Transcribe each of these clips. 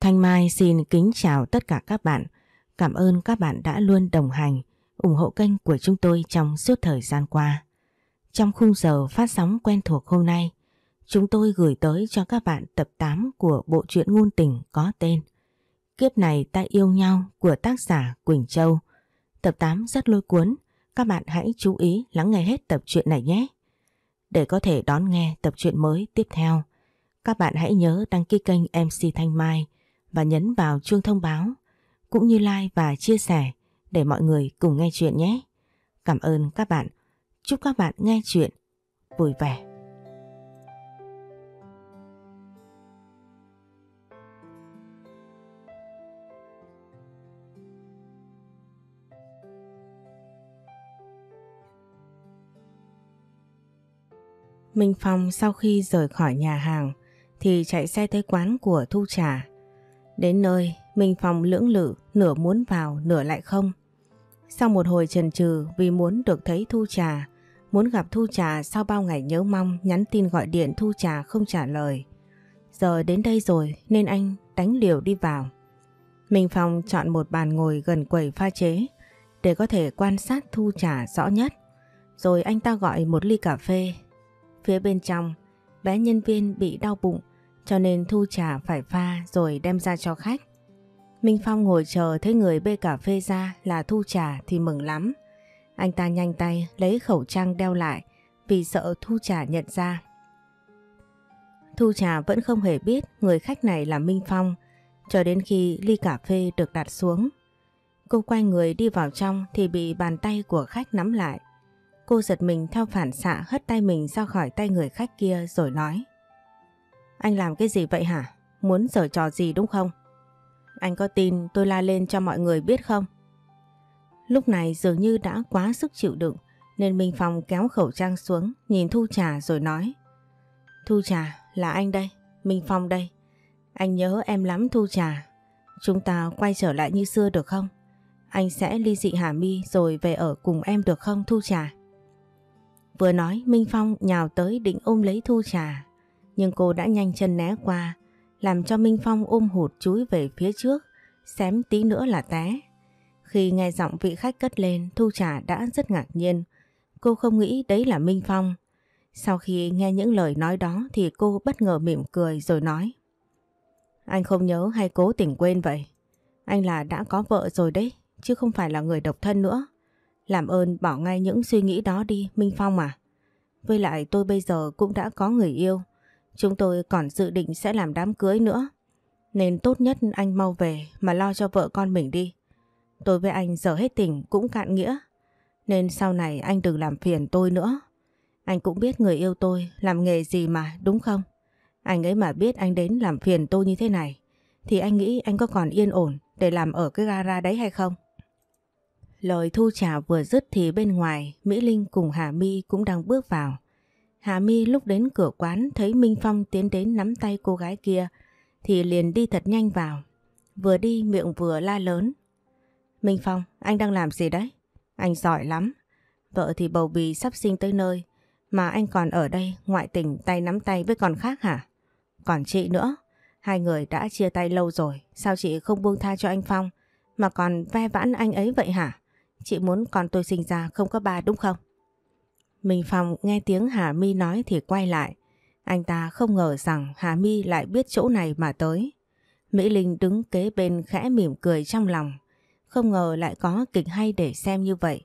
Thanh Mai xin kính chào tất cả các bạn. Cảm ơn các bạn đã luôn đồng hành, ủng hộ kênh của chúng tôi trong suốt thời gian qua. Trong khung giờ phát sóng quen thuộc hôm nay, chúng tôi gửi tới cho các bạn tập 8 của bộ truyện ngôn tình có tên Kiếp này ta yêu nhau của tác giả Quỳnh Châu. Tập 8 rất lôi cuốn, các bạn hãy chú ý lắng nghe hết tập truyện này nhé. Để có thể đón nghe tập truyện mới tiếp theo, các bạn hãy nhớ đăng ký kênh MC Thanh Mai để và nhấn vào chuông thông báo, cũng như like và chia sẻ để mọi người cùng nghe chuyện nhé. Cảm ơn các bạn. Chúc các bạn nghe chuyện vui vẻ. Minh Phong sau khi rời khỏi nhà hàng thì chạy xe tới quán của Thu Trà Đến nơi, Minh Phong lưỡng lự, nửa muốn vào, nửa lại không. Sau một hồi trần trừ vì muốn được thấy Thu Trà, muốn gặp Thu Trà sau bao ngày nhớ mong nhắn tin gọi điện Thu Trà không trả lời. Giờ đến đây rồi nên anh đánh liều đi vào. Minh Phong chọn một bàn ngồi gần quầy pha chế để có thể quan sát Thu Trà rõ nhất. Rồi anh ta gọi một ly cà phê. Phía bên trong, bé nhân viên bị đau bụng cho nên Thu trà phải pha rồi đem ra cho khách. Minh Phong ngồi chờ thấy người bê cà phê ra là Thu trà thì mừng lắm. Anh ta nhanh tay lấy khẩu trang đeo lại vì sợ Thu trà nhận ra. Thu trà vẫn không hề biết người khách này là Minh Phong cho đến khi ly cà phê được đặt xuống. Cô quay người đi vào trong thì bị bàn tay của khách nắm lại. Cô giật mình theo phản xạ hất tay mình ra khỏi tay người khách kia rồi nói. Anh làm cái gì vậy hả? Muốn giở trò gì đúng không? Anh có tin tôi la lên cho mọi người biết không? Lúc này dường như đã quá sức chịu đựng nên Minh Phong kéo khẩu trang xuống nhìn Thu Trà rồi nói Thu Trà là anh đây, Minh Phong đây. Anh nhớ em lắm Thu Trà. Chúng ta quay trở lại như xưa được không? Anh sẽ ly dị Hà Mi rồi về ở cùng em được không Thu Trà? Vừa nói Minh Phong nhào tới định ôm lấy Thu Trà nhưng cô đã nhanh chân né qua, làm cho Minh Phong ôm hụt chúi về phía trước, xém tí nữa là té. Khi nghe giọng vị khách cất lên, Thu Trà đã rất ngạc nhiên. Cô không nghĩ đấy là Minh Phong. Sau khi nghe những lời nói đó thì cô bất ngờ mỉm cười rồi nói. Anh không nhớ hay cố tình quên vậy. Anh là đã có vợ rồi đấy, chứ không phải là người độc thân nữa. Làm ơn bỏ ngay những suy nghĩ đó đi, Minh Phong à. Với lại tôi bây giờ cũng đã có người yêu. Chúng tôi còn dự định sẽ làm đám cưới nữa. Nên tốt nhất anh mau về mà lo cho vợ con mình đi. Tôi với anh giờ hết tình cũng cạn nghĩa. Nên sau này anh đừng làm phiền tôi nữa. Anh cũng biết người yêu tôi làm nghề gì mà đúng không? Anh ấy mà biết anh đến làm phiền tôi như thế này thì anh nghĩ anh có còn yên ổn để làm ở cái gara đấy hay không? Lời thu trả vừa dứt thì bên ngoài Mỹ Linh cùng Hà My cũng đang bước vào. Hà My lúc đến cửa quán thấy Minh Phong tiến đến nắm tay cô gái kia thì liền đi thật nhanh vào. Vừa đi miệng vừa la lớn. Minh Phong, anh đang làm gì đấy? Anh giỏi lắm. Vợ thì bầu bì sắp sinh tới nơi mà anh còn ở đây ngoại tình tay nắm tay với con khác hả? Còn chị nữa, hai người đã chia tay lâu rồi, sao chị không buông tha cho anh Phong mà còn ve vãn anh ấy vậy hả? Chị muốn con tôi sinh ra không có ba đúng không? Mình phòng nghe tiếng Hà My nói thì quay lại. Anh ta không ngờ rằng Hà My lại biết chỗ này mà tới. Mỹ Linh đứng kế bên khẽ mỉm cười trong lòng. Không ngờ lại có kịch hay để xem như vậy.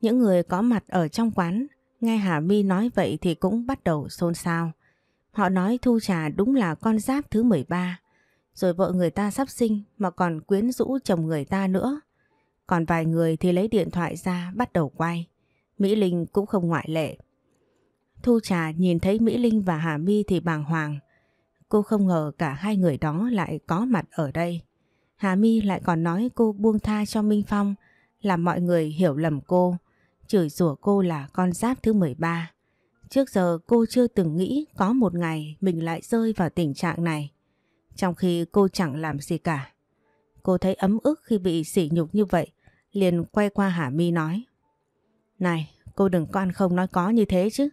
Những người có mặt ở trong quán, nghe Hà My nói vậy thì cũng bắt đầu xôn xao. Họ nói Thu Trà đúng là con giáp thứ 13. Rồi vợ người ta sắp sinh mà còn quyến rũ chồng người ta nữa. Còn vài người thì lấy điện thoại ra bắt đầu quay. Mỹ Linh cũng không ngoại lệ. Thu Trà nhìn thấy Mỹ Linh và Hà Mi thì bàng hoàng. Cô không ngờ cả hai người đó lại có mặt ở đây. Hà Mi lại còn nói cô buông tha cho Minh Phong, làm mọi người hiểu lầm cô, chửi rủa cô là con giáp thứ 13. Trước giờ cô chưa từng nghĩ có một ngày mình lại rơi vào tình trạng này, trong khi cô chẳng làm gì cả. Cô thấy ấm ức khi bị sỉ nhục như vậy, liền quay qua Hà Mi nói. Này, cô đừng có ăn không nói có như thế chứ.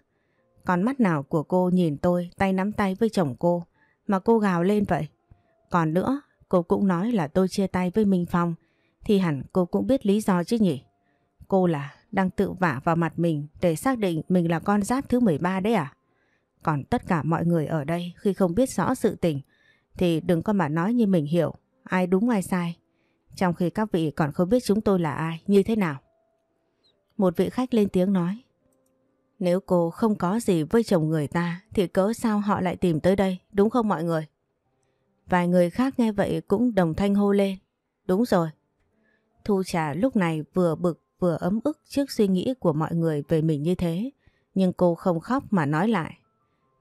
Còn mắt nào của cô nhìn tôi tay nắm tay với chồng cô mà cô gào lên vậy? Còn nữa, cô cũng nói là tôi chia tay với Minh Phong thì hẳn cô cũng biết lý do chứ nhỉ? Cô là đang tự vả vào mặt mình để xác định mình là con giáp thứ 13 đấy à? Còn tất cả mọi người ở đây khi không biết rõ sự tình thì đừng có mà nói như mình hiểu ai đúng ai sai. Trong khi các vị còn không biết chúng tôi là ai, như thế nào. Một vị khách lên tiếng nói Nếu cô không có gì với chồng người ta Thì cớ sao họ lại tìm tới đây Đúng không mọi người Vài người khác nghe vậy cũng đồng thanh hô lên Đúng rồi Thu Trà lúc này vừa bực vừa ấm ức trước suy nghĩ của mọi người về mình như thế Nhưng cô không khóc mà nói lại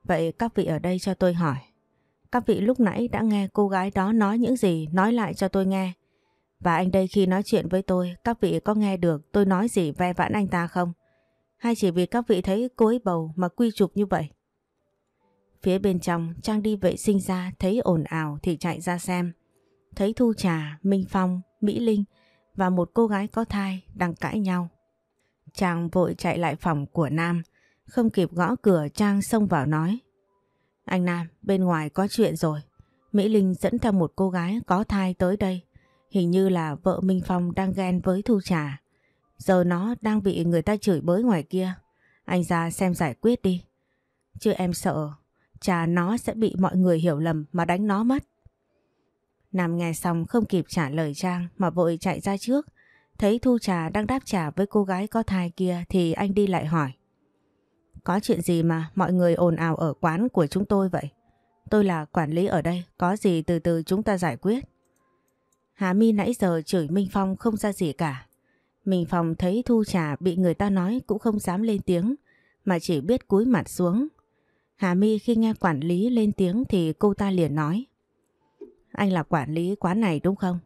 Vậy các vị ở đây cho tôi hỏi Các vị lúc nãy đã nghe cô gái đó nói những gì nói lại cho tôi nghe và anh đây khi nói chuyện với tôi, các vị có nghe được tôi nói gì ve vãn anh ta không? Hay chỉ vì các vị thấy cô ấy bầu mà quy chụp như vậy? Phía bên trong, Trang đi vệ sinh ra, thấy ồn ào thì chạy ra xem. Thấy Thu Trà, Minh Phong, Mỹ Linh và một cô gái có thai đang cãi nhau. Trang vội chạy lại phòng của Nam, không kịp gõ cửa Trang xông vào nói. Anh Nam, bên ngoài có chuyện rồi. Mỹ Linh dẫn theo một cô gái có thai tới đây. Hình như là vợ Minh Phong đang ghen với Thu Trà. Giờ nó đang bị người ta chửi bới ngoài kia. Anh ra xem giải quyết đi. Chứ em sợ Trà nó sẽ bị mọi người hiểu lầm mà đánh nó mất. Nam nghe xong không kịp trả lời Trang mà vội chạy ra trước. Thấy Thu Trà đang đáp trả với cô gái có thai kia thì anh đi lại hỏi. Có chuyện gì mà mọi người ồn ào ở quán của chúng tôi vậy? Tôi là quản lý ở đây, có gì từ từ chúng ta giải quyết. Hà My nãy giờ chửi Minh Phong không ra gì cả. Minh Phong thấy Thu Trà bị người ta nói cũng không dám lên tiếng, mà chỉ biết cúi mặt xuống. Hà My khi nghe quản lý lên tiếng thì cô ta liền nói. Anh là quản lý quán này đúng không?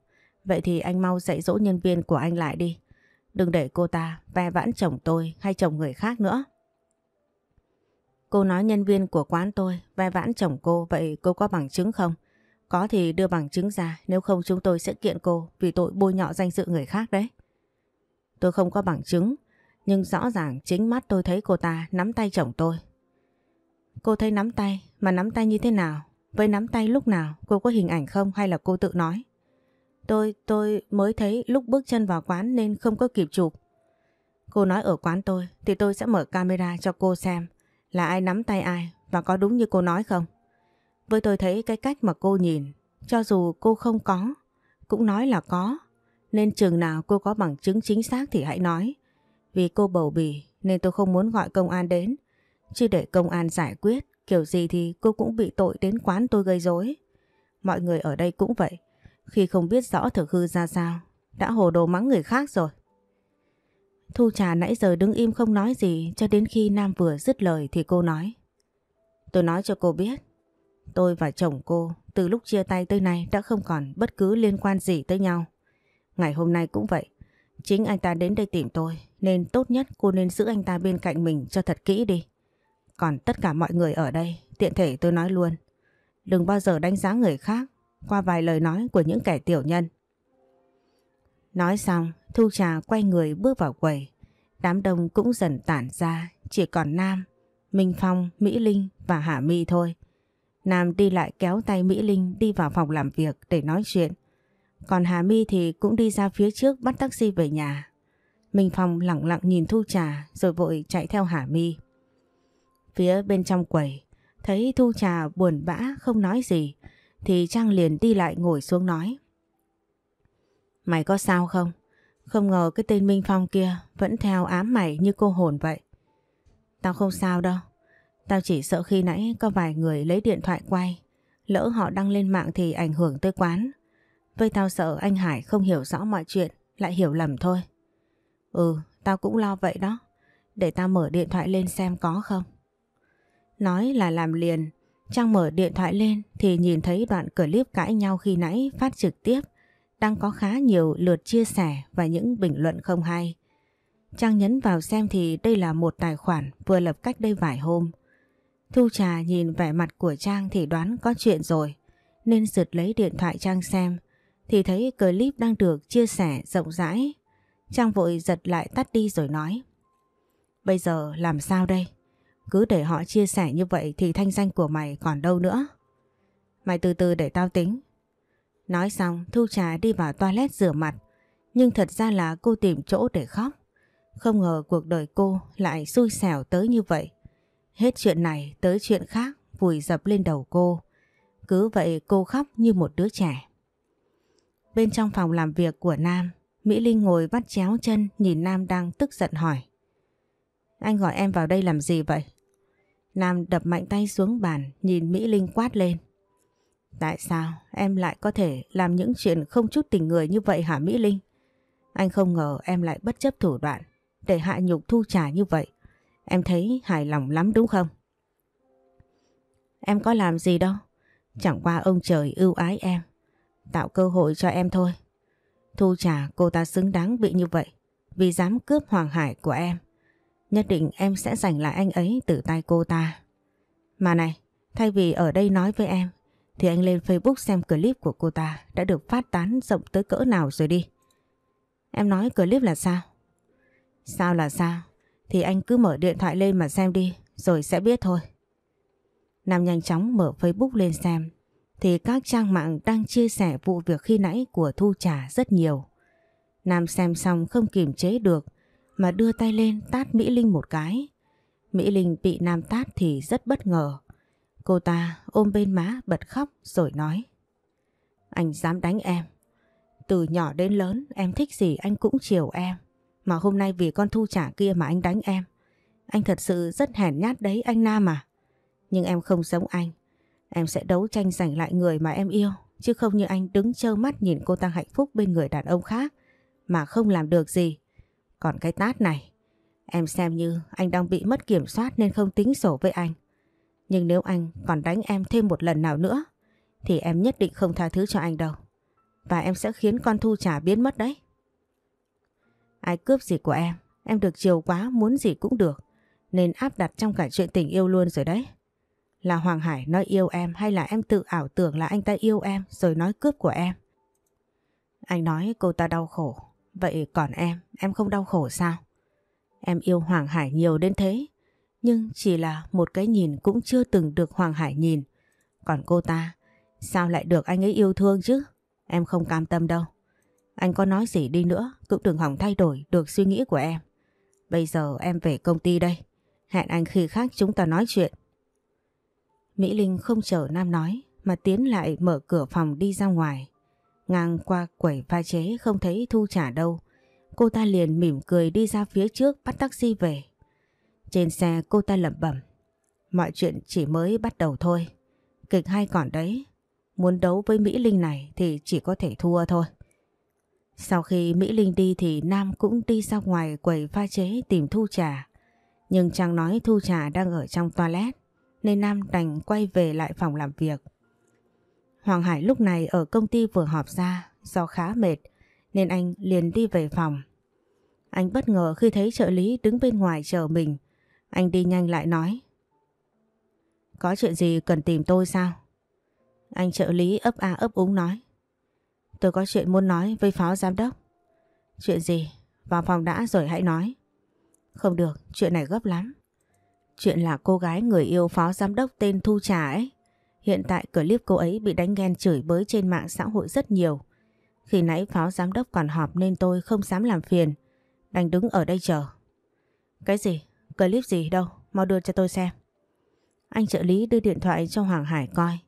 Vậy thì anh mau dạy dỗ nhân viên của anh lại đi. Đừng để cô ta ve vãn chồng tôi hay chồng người khác nữa. Cô nói nhân viên của quán tôi ve vãn chồng cô vậy cô có bằng chứng không? Có thì đưa bằng chứng ra nếu không chúng tôi sẽ kiện cô vì tội bôi nhọ danh dự người khác đấy. Tôi không có bằng chứng nhưng rõ ràng chính mắt tôi thấy cô ta nắm tay chồng tôi. Cô thấy nắm tay mà nắm tay như thế nào? Với nắm tay lúc nào cô có hình ảnh không hay là cô tự nói? Tôi, tôi mới thấy lúc bước chân vào quán nên không có kịp chụp. Cô nói ở quán tôi thì tôi sẽ mở camera cho cô xem là ai nắm tay ai và có đúng như cô nói không? Với tôi thấy cái cách mà cô nhìn, cho dù cô không có, cũng nói là có. Nên chừng nào cô có bằng chứng chính xác thì hãy nói. Vì cô bầu bì nên tôi không muốn gọi công an đến. Chứ để công an giải quyết, kiểu gì thì cô cũng bị tội đến quán tôi gây rối. Mọi người ở đây cũng vậy. Khi không biết rõ thực hư ra sao, đã hồ đồ mắng người khác rồi. Thu Trà nãy giờ đứng im không nói gì cho đến khi Nam vừa dứt lời thì cô nói. Tôi nói cho cô biết, Tôi và chồng cô từ lúc chia tay tới nay đã không còn bất cứ liên quan gì tới nhau. Ngày hôm nay cũng vậy. Chính anh ta đến đây tìm tôi nên tốt nhất cô nên giữ anh ta bên cạnh mình cho thật kỹ đi. Còn tất cả mọi người ở đây, tiện thể tôi nói luôn. Đừng bao giờ đánh giá người khác qua vài lời nói của những kẻ tiểu nhân. Nói xong, Thu Trà quay người bước vào quầy. Đám đông cũng dần tản ra, chỉ còn Nam, Minh Phong, Mỹ Linh và Hà My thôi. Nam đi lại kéo tay Mỹ Linh đi vào phòng làm việc để nói chuyện. Còn Hà My thì cũng đi ra phía trước bắt taxi về nhà. Minh Phong lặng lặng nhìn Thu Trà rồi vội chạy theo Hà My. Phía bên trong quầy, thấy Thu Trà buồn bã không nói gì thì Trang liền đi lại ngồi xuống nói. Mày có sao không? Không ngờ cái tên Minh Phong kia vẫn theo ám mày như cô hồn vậy. Tao không sao đâu, Tao chỉ sợ khi nãy có vài người lấy điện thoại quay, lỡ họ đăng lên mạng thì ảnh hưởng tới quán. Với tao sợ anh Hải không hiểu rõ mọi chuyện, lại hiểu lầm thôi. Ừ, tao cũng lo vậy đó. Để tao mở điện thoại lên xem có không. Nói là làm liền, Trang mở điện thoại lên thì nhìn thấy đoạn clip cãi nhau khi nãy phát trực tiếp đang có khá nhiều lượt chia sẻ và những bình luận không hay. Trang nhấn vào xem thì đây là một tài khoản vừa lập cách đây vài hôm. Thu Trà nhìn vẻ mặt của Trang thì đoán có chuyện rồi, nên rượt lấy điện thoại Trang xem, thì thấy clip đang được chia sẻ rộng rãi. Trang vội giật lại tắt đi rồi nói. Bây giờ làm sao đây? Cứ để họ chia sẻ như vậy thì thanh danh của mày còn đâu nữa. Mày từ từ để tao tính. Nói xong Thu Trà đi vào toilet rửa mặt, nhưng thật ra là cô tìm chỗ để khóc. Không ngờ cuộc đời cô lại xui xẻo tới như vậy. Hết chuyện này tới chuyện khác vùi dập lên đầu cô. Cứ vậy cô khóc như một đứa trẻ. Bên trong phòng làm việc của Nam, Mỹ Linh ngồi vắt chéo chân nhìn Nam đang tức giận hỏi. Anh gọi em vào đây làm gì vậy? Nam đập mạnh tay xuống bàn nhìn Mỹ Linh quát lên. Tại sao em lại có thể làm những chuyện không chút tình người như vậy hả Mỹ Linh? Anh không ngờ em lại bất chấp thủ đoạn để hạ nhục thu trả như vậy. Em thấy hài lòng lắm đúng không? Em có làm gì đâu. Chẳng qua ông trời ưu ái em. Tạo cơ hội cho em thôi. Thu trả cô ta xứng đáng bị như vậy. Vì dám cướp Hoàng Hải của em. Nhất định em sẽ giành lại anh ấy từ tay cô ta. Mà này, thay vì ở đây nói với em, thì anh lên Facebook xem clip của cô ta đã được phát tán rộng tới cỡ nào rồi đi. Em nói clip là sao? Sao là sao? Thì anh cứ mở điện thoại lên mà xem đi Rồi sẽ biết thôi Nam nhanh chóng mở Facebook lên xem Thì các trang mạng đang chia sẻ vụ việc khi nãy của Thu Trà rất nhiều Nam xem xong không kiềm chế được Mà đưa tay lên tát Mỹ Linh một cái Mỹ Linh bị Nam tát thì rất bất ngờ Cô ta ôm bên má bật khóc rồi nói Anh dám đánh em Từ nhỏ đến lớn em thích gì anh cũng chiều em mà hôm nay vì con thu trả kia mà anh đánh em. Anh thật sự rất hèn nhát đấy anh Nam à. Nhưng em không giống anh. Em sẽ đấu tranh giành lại người mà em yêu. Chứ không như anh đứng trơ mắt nhìn cô ta hạnh phúc bên người đàn ông khác. Mà không làm được gì. Còn cái tát này. Em xem như anh đang bị mất kiểm soát nên không tính sổ với anh. Nhưng nếu anh còn đánh em thêm một lần nào nữa thì em nhất định không tha thứ cho anh đâu. Và em sẽ khiến con thu trả biến mất đấy. Ai cướp gì của em, em được chiều quá muốn gì cũng được, nên áp đặt trong cả chuyện tình yêu luôn rồi đấy. Là Hoàng Hải nói yêu em hay là em tự ảo tưởng là anh ta yêu em rồi nói cướp của em? Anh nói cô ta đau khổ, vậy còn em, em không đau khổ sao? Em yêu Hoàng Hải nhiều đến thế, nhưng chỉ là một cái nhìn cũng chưa từng được Hoàng Hải nhìn. Còn cô ta, sao lại được anh ấy yêu thương chứ? Em không cam tâm đâu. Anh có nói gì đi nữa cũng đừng hỏng thay đổi được suy nghĩ của em. Bây giờ em về công ty đây. Hẹn anh khi khác chúng ta nói chuyện. Mỹ Linh không chờ Nam nói mà tiến lại mở cửa phòng đi ra ngoài. Ngang qua quẩy pha chế không thấy Thu trả đâu. Cô ta liền mỉm cười đi ra phía trước bắt taxi về. Trên xe cô ta lẩm bẩm. Mọi chuyện chỉ mới bắt đầu thôi. Kịch hay còn đấy. Muốn đấu với Mỹ Linh này thì chỉ có thể thua thôi. Sau khi Mỹ Linh đi thì Nam cũng đi ra ngoài quầy pha chế tìm Thu Trà. Nhưng chàng nói Thu Trà đang ở trong toilet nên Nam đành quay về lại phòng làm việc. Hoàng Hải lúc này ở công ty vừa họp ra do khá mệt nên anh liền đi về phòng. Anh bất ngờ khi thấy trợ lý đứng bên ngoài chờ mình. Anh đi nhanh lại nói. Có chuyện gì cần tìm tôi sao? Anh trợ lý ấp a ấp úng nói. Tôi có chuyện muốn nói với phó giám đốc. Chuyện gì? Vào phòng đã rồi hãy nói. Không được, chuyện này gấp lắm. Chuyện là cô gái người yêu phó giám đốc tên Thu Trà ấy. Hiện tại clip cô ấy bị đánh ghen chửi bới trên mạng xã hội rất nhiều. Khi nãy phó giám đốc còn họp nên tôi không dám làm phiền. Đành đứng ở đây chờ. Cái gì? Clip gì đâu? Mau đưa cho tôi xem. Anh trợ lý đưa điện thoại cho Hoàng Hải coi.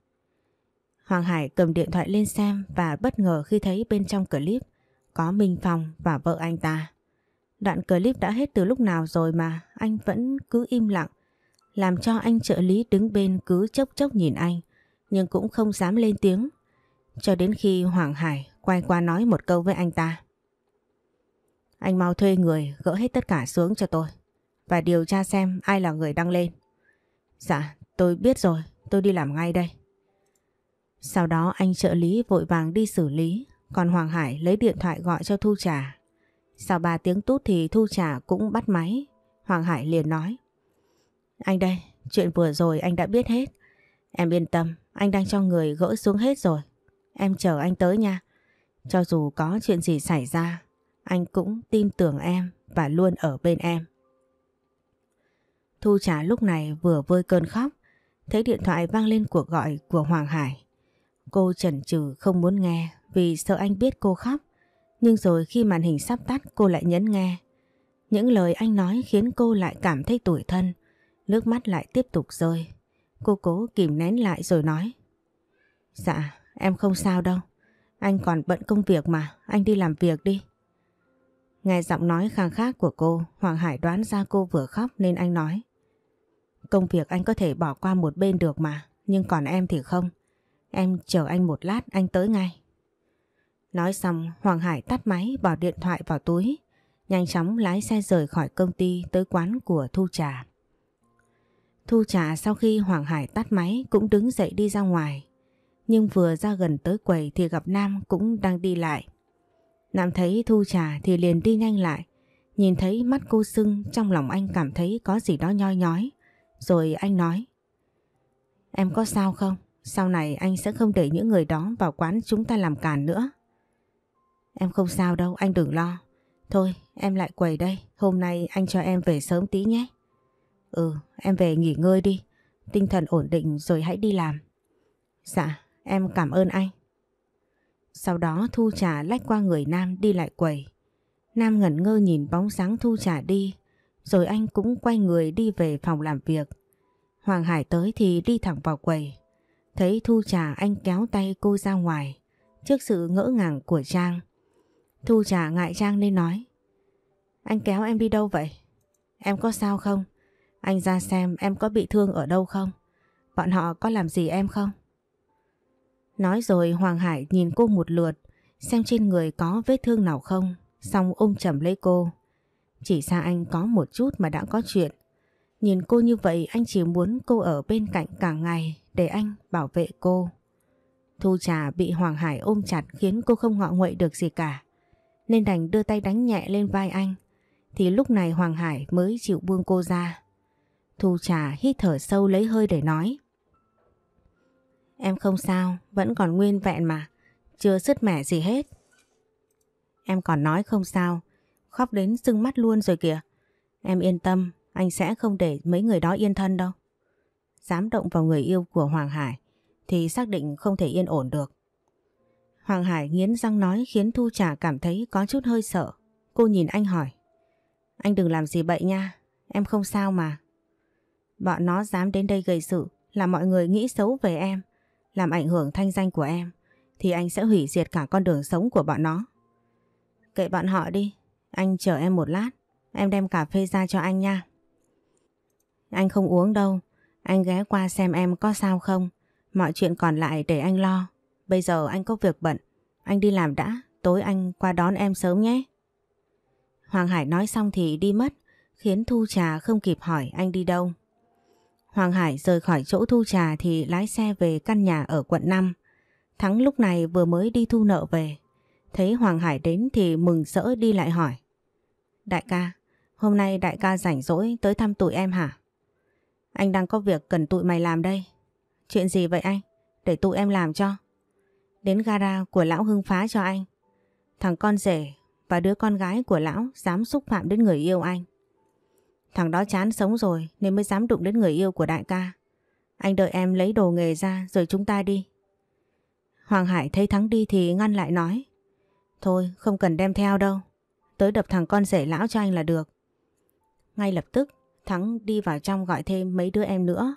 Hoàng Hải cầm điện thoại lên xem và bất ngờ khi thấy bên trong clip có Minh Phong và vợ anh ta. Đoạn clip đã hết từ lúc nào rồi mà anh vẫn cứ im lặng, làm cho anh trợ lý đứng bên cứ chốc chốc nhìn anh, nhưng cũng không dám lên tiếng. Cho đến khi Hoàng Hải quay qua nói một câu với anh ta. Anh mau thuê người gỡ hết tất cả xuống cho tôi và điều tra xem ai là người đăng lên. Dạ, tôi biết rồi, tôi đi làm ngay đây. Sau đó anh trợ lý vội vàng đi xử lý, còn Hoàng Hải lấy điện thoại gọi cho Thu Trà. Sau 3 tiếng tút thì Thu Trà cũng bắt máy, Hoàng Hải liền nói. Anh đây, chuyện vừa rồi anh đã biết hết. Em yên tâm, anh đang cho người gỡ xuống hết rồi. Em chờ anh tới nha. Cho dù có chuyện gì xảy ra, anh cũng tin tưởng em và luôn ở bên em. Thu Trà lúc này vừa vơi cơn khóc, thấy điện thoại vang lên cuộc gọi của Hoàng Hải. Cô chần chừ không muốn nghe vì sợ anh biết cô khóc. Nhưng rồi khi màn hình sắp tắt cô lại nhấn nghe. Những lời anh nói khiến cô lại cảm thấy tủi thân. Nước mắt lại tiếp tục rơi. Cô cố kìm nén lại rồi nói. Dạ, em không sao đâu. Anh còn bận công việc mà, anh đi làm việc đi. Nghe giọng nói khang khác của cô, Hoàng Hải đoán ra cô vừa khóc nên anh nói. Công việc anh có thể bỏ qua một bên được mà, nhưng còn em thì không. Em chờ anh một lát anh tới ngay. Nói xong Hoàng Hải tắt máy bỏ điện thoại vào túi. Nhanh chóng lái xe rời khỏi công ty tới quán của Thu Trà. Thu Trà sau khi Hoàng Hải tắt máy cũng đứng dậy đi ra ngoài. Nhưng vừa ra gần tới quầy thì gặp Nam cũng đang đi lại. Nam thấy Thu Trà thì liền đi nhanh lại. Nhìn thấy mắt cô sưng trong lòng anh cảm thấy có gì đó nhoi nhói. Rồi anh nói. Em có sao không? Sau này anh sẽ không để những người đó vào quán chúng ta làm càn nữa. Em không sao đâu, anh đừng lo. Thôi, em lại quầy đây, hôm nay anh cho em về sớm tí nhé. Ừ, em về nghỉ ngơi đi, tinh thần ổn định rồi hãy đi làm. Dạ, em cảm ơn anh. Sau đó Thu Trà lách qua người Nam đi lại quầy. Nam ngẩn ngơ nhìn bóng sáng Thu Trà đi, rồi anh cũng quay người đi về phòng làm việc. Hoàng Hải tới thì đi thẳng vào quầy. Thấy Thu Trà anh kéo tay cô ra ngoài trước sự ngỡ ngàng của Trang. Thu Trà ngại Trang nên nói Anh kéo em đi đâu vậy? Em có sao không? Anh ra xem em có bị thương ở đâu không? Bọn họ có làm gì em không? Nói rồi Hoàng Hải nhìn cô một lượt xem trên người có vết thương nào không xong ôm chầm lấy cô. Chỉ xa anh có một chút mà đã có chuyện. Nhìn cô như vậy anh chỉ muốn cô ở bên cạnh cả ngày để anh bảo vệ cô. Thu Trà bị Hoàng Hải ôm chặt khiến cô không ngọ nguậy được gì cả. Nên đành đưa tay đánh nhẹ lên vai anh. Thì lúc này Hoàng Hải mới chịu buông cô ra. Thu Trà hít thở sâu lấy hơi để nói. Em không sao, vẫn còn nguyên vẹn mà. Chưa sứt mẻ gì hết. Em còn nói không sao. Khóc đến sưng mắt luôn rồi kìa. Em yên tâm, anh sẽ không để mấy người đó yên thân đâu dám động vào người yêu của Hoàng Hải thì xác định không thể yên ổn được. Hoàng Hải nghiến răng nói khiến Thu Trà cảm thấy có chút hơi sợ. Cô nhìn anh hỏi. Anh đừng làm gì bậy nha, em không sao mà. Bọn nó dám đến đây gây sự là mọi người nghĩ xấu về em, làm ảnh hưởng thanh danh của em, thì anh sẽ hủy diệt cả con đường sống của bọn nó. Kệ bọn họ đi, anh chờ em một lát, em đem cà phê ra cho anh nha. Anh không uống đâu, anh ghé qua xem em có sao không Mọi chuyện còn lại để anh lo Bây giờ anh có việc bận Anh đi làm đã Tối anh qua đón em sớm nhé Hoàng Hải nói xong thì đi mất Khiến Thu Trà không kịp hỏi anh đi đâu Hoàng Hải rời khỏi chỗ Thu Trà Thì lái xe về căn nhà ở quận 5 Thắng lúc này vừa mới đi thu nợ về Thấy Hoàng Hải đến thì mừng rỡ đi lại hỏi Đại ca Hôm nay đại ca rảnh rỗi tới thăm tụi em hả anh đang có việc cần tụi mày làm đây. Chuyện gì vậy anh? Để tụi em làm cho. Đến gara của lão hưng phá cho anh. Thằng con rể và đứa con gái của lão dám xúc phạm đến người yêu anh. Thằng đó chán sống rồi nên mới dám đụng đến người yêu của đại ca. Anh đợi em lấy đồ nghề ra rồi chúng ta đi. Hoàng Hải thấy Thắng đi thì ngăn lại nói. Thôi không cần đem theo đâu. Tới đập thằng con rể lão cho anh là được. Ngay lập tức Thắng đi vào trong gọi thêm mấy đứa em nữa.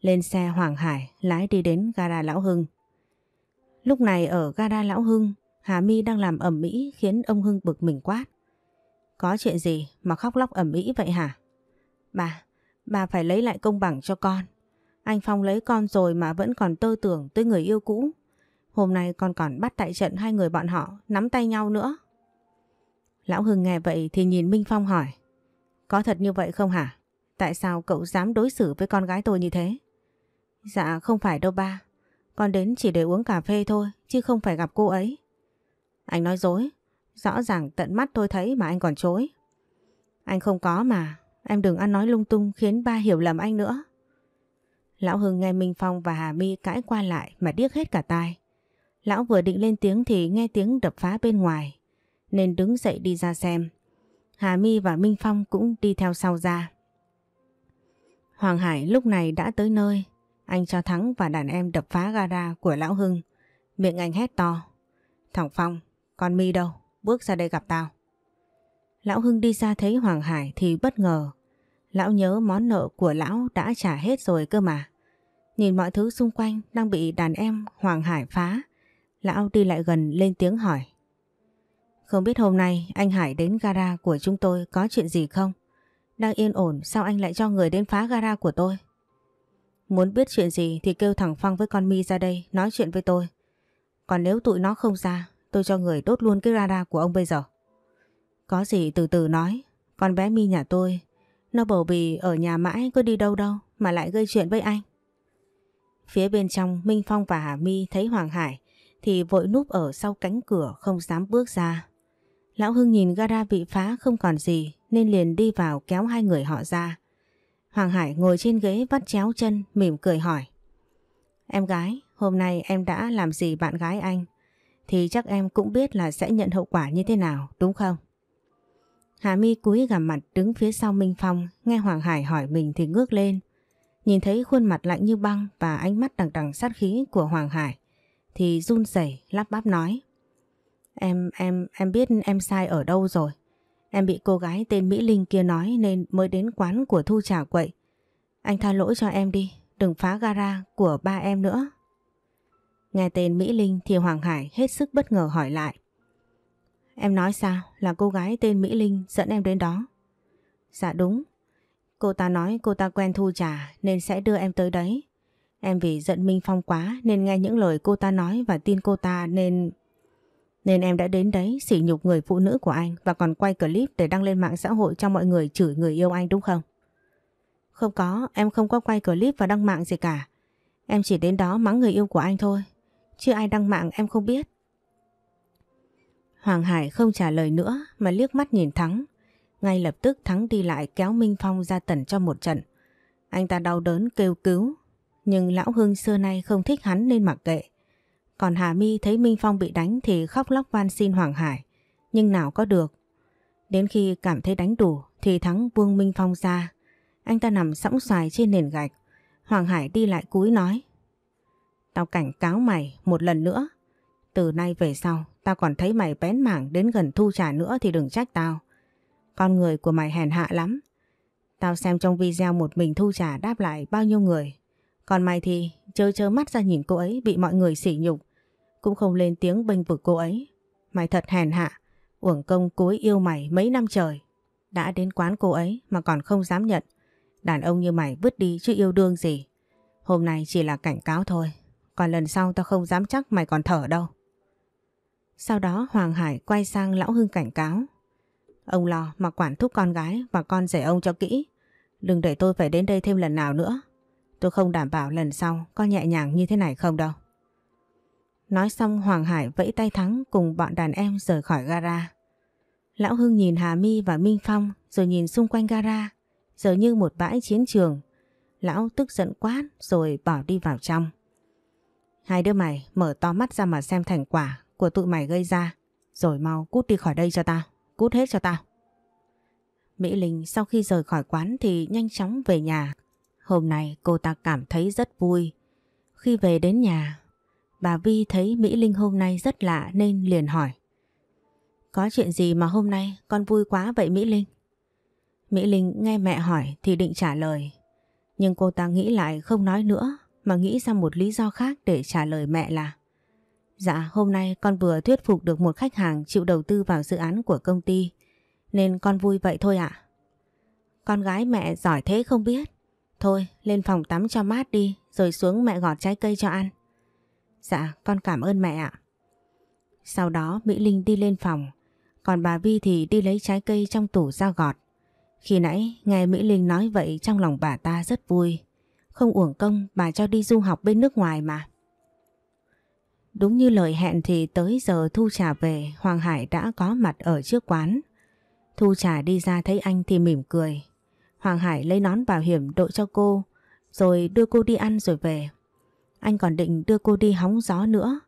Lên xe Hoàng Hải lái đi đến gara Lão Hưng. Lúc này ở gara Lão Hưng, Hà My đang làm ẩm mỹ khiến ông Hưng bực mình quát. Có chuyện gì mà khóc lóc ẩm mỹ vậy hả? Bà, bà phải lấy lại công bằng cho con. Anh Phong lấy con rồi mà vẫn còn tơ tưởng tới người yêu cũ. Hôm nay con còn bắt tại trận hai người bọn họ nắm tay nhau nữa. Lão Hưng nghe vậy thì nhìn Minh Phong hỏi. Có thật như vậy không hả? Tại sao cậu dám đối xử với con gái tôi như thế? Dạ không phải đâu ba. Con đến chỉ để uống cà phê thôi, chứ không phải gặp cô ấy. Anh nói dối. Rõ ràng tận mắt tôi thấy mà anh còn chối. Anh không có mà. Em đừng ăn nói lung tung khiến ba hiểu lầm anh nữa. Lão Hưng nghe Minh Phong và Hà My cãi qua lại mà điếc hết cả tai. Lão vừa định lên tiếng thì nghe tiếng đập phá bên ngoài. Nên đứng dậy đi ra xem. Hà My và Minh Phong cũng đi theo sau ra. Hoàng Hải lúc này đã tới nơi. Anh cho Thắng và đàn em đập phá gara của Lão Hưng. Miệng anh hét to. Thằng Phong, con mi đâu? Bước ra đây gặp tao. Lão Hưng đi ra thấy Hoàng Hải thì bất ngờ. Lão nhớ món nợ của lão đã trả hết rồi cơ mà. Nhìn mọi thứ xung quanh đang bị đàn em Hoàng Hải phá. Lão đi lại gần lên tiếng hỏi. Không biết hôm nay anh Hải đến gara của chúng tôi có chuyện gì không? Đang yên ổn sao anh lại cho người đến phá gara của tôi? Muốn biết chuyện gì thì kêu thẳng Phăng với con mi ra đây nói chuyện với tôi. Còn nếu tụi nó không ra, tôi cho người đốt luôn cái gara của ông bây giờ. Có gì từ từ nói, con bé mi nhà tôi, nó bầu bì ở nhà mãi có đi đâu đâu mà lại gây chuyện với anh. Phía bên trong Minh Phong và Hà My thấy Hoàng Hải thì vội núp ở sau cánh cửa không dám bước ra. Lão Hưng nhìn gara bị phá không còn gì nên liền đi vào kéo hai người họ ra. Hoàng Hải ngồi trên ghế vắt chéo chân mỉm cười hỏi. Em gái, hôm nay em đã làm gì bạn gái anh? Thì chắc em cũng biết là sẽ nhận hậu quả như thế nào, đúng không? Hà Mi cúi gằm mặt đứng phía sau Minh Phong, nghe Hoàng Hải hỏi mình thì ngước lên. Nhìn thấy khuôn mặt lạnh như băng và ánh mắt đằng đằng sát khí của Hoàng Hải, thì run rẩy lắp bắp nói. Em, em, em biết em sai ở đâu rồi. Em bị cô gái tên Mỹ Linh kia nói nên mới đến quán của Thu trả quậy. Anh tha lỗi cho em đi, đừng phá gara của ba em nữa. Nghe tên Mỹ Linh thì Hoàng Hải hết sức bất ngờ hỏi lại. Em nói sao là cô gái tên Mỹ Linh dẫn em đến đó? Dạ đúng. Cô ta nói cô ta quen Thu trà nên sẽ đưa em tới đấy. Em vì giận Minh Phong quá nên nghe những lời cô ta nói và tin cô ta nên... Nên em đã đến đấy sỉ nhục người phụ nữ của anh và còn quay clip để đăng lên mạng xã hội cho mọi người chửi người yêu anh đúng không? Không có, em không có quay clip và đăng mạng gì cả. Em chỉ đến đó mắng người yêu của anh thôi. Chứ ai đăng mạng em không biết. Hoàng Hải không trả lời nữa mà liếc mắt nhìn Thắng. Ngay lập tức Thắng đi lại kéo Minh Phong ra tẩn cho một trận. Anh ta đau đớn kêu cứu. Nhưng lão Hưng xưa nay không thích hắn nên mặc kệ. Còn Hà My thấy Minh Phong bị đánh thì khóc lóc van xin Hoàng Hải. Nhưng nào có được. Đến khi cảm thấy đánh đủ thì Thắng buông Minh Phong ra. Anh ta nằm sóng xoài trên nền gạch. Hoàng Hải đi lại cúi nói. Tao cảnh cáo mày một lần nữa. Từ nay về sau, tao còn thấy mày bén mảng đến gần thu trả nữa thì đừng trách tao. Con người của mày hèn hạ lắm. Tao xem trong video một mình thu trả đáp lại bao nhiêu người còn mày thì chớ chớ mắt ra nhìn cô ấy bị mọi người sỉ nhục. Cũng không lên tiếng bênh vực cô ấy. Mày thật hèn hạ. Uổng công cúi yêu mày mấy năm trời. Đã đến quán cô ấy mà còn không dám nhận. Đàn ông như mày vứt đi chứ yêu đương gì. Hôm nay chỉ là cảnh cáo thôi. Còn lần sau tao không dám chắc mày còn thở đâu. Sau đó Hoàng Hải quay sang Lão Hưng cảnh cáo. Ông lo mà quản thúc con gái và con rể ông cho kỹ. Đừng để tôi phải đến đây thêm lần nào nữa. Tôi không đảm bảo lần sau có nhẹ nhàng như thế này không đâu. Nói xong Hoàng Hải vẫy tay thắng cùng bọn đàn em rời khỏi gara. Lão Hưng nhìn Hà Mi và Minh Phong rồi nhìn xung quanh gara, giờ như một bãi chiến trường. Lão tức giận quát rồi bỏ đi vào trong. Hai đứa mày mở to mắt ra mà xem thành quả của tụi mày gây ra, rồi mau cút đi khỏi đây cho tao, cút hết cho tao. Mỹ Linh sau khi rời khỏi quán thì nhanh chóng về nhà Hôm nay cô ta cảm thấy rất vui. Khi về đến nhà, bà Vi thấy Mỹ Linh hôm nay rất lạ nên liền hỏi. Có chuyện gì mà hôm nay con vui quá vậy Mỹ Linh? Mỹ Linh nghe mẹ hỏi thì định trả lời. Nhưng cô ta nghĩ lại không nói nữa mà nghĩ ra một lý do khác để trả lời mẹ là Dạ hôm nay con vừa thuyết phục được một khách hàng chịu đầu tư vào dự án của công ty nên con vui vậy thôi ạ. Con gái mẹ giỏi thế không biết. Thôi lên phòng tắm cho mát đi Rồi xuống mẹ gọt trái cây cho ăn Dạ con cảm ơn mẹ ạ Sau đó Mỹ Linh đi lên phòng Còn bà Vi thì đi lấy trái cây trong tủ ra gọt Khi nãy nghe Mỹ Linh nói vậy Trong lòng bà ta rất vui Không uổng công bà cho đi du học bên nước ngoài mà Đúng như lời hẹn thì tới giờ Thu Trà về Hoàng Hải đã có mặt ở trước quán Thu Trà đi ra thấy anh thì mỉm cười Hoàng Hải lấy nón bảo hiểm đội cho cô, rồi đưa cô đi ăn rồi về. Anh còn định đưa cô đi hóng gió nữa,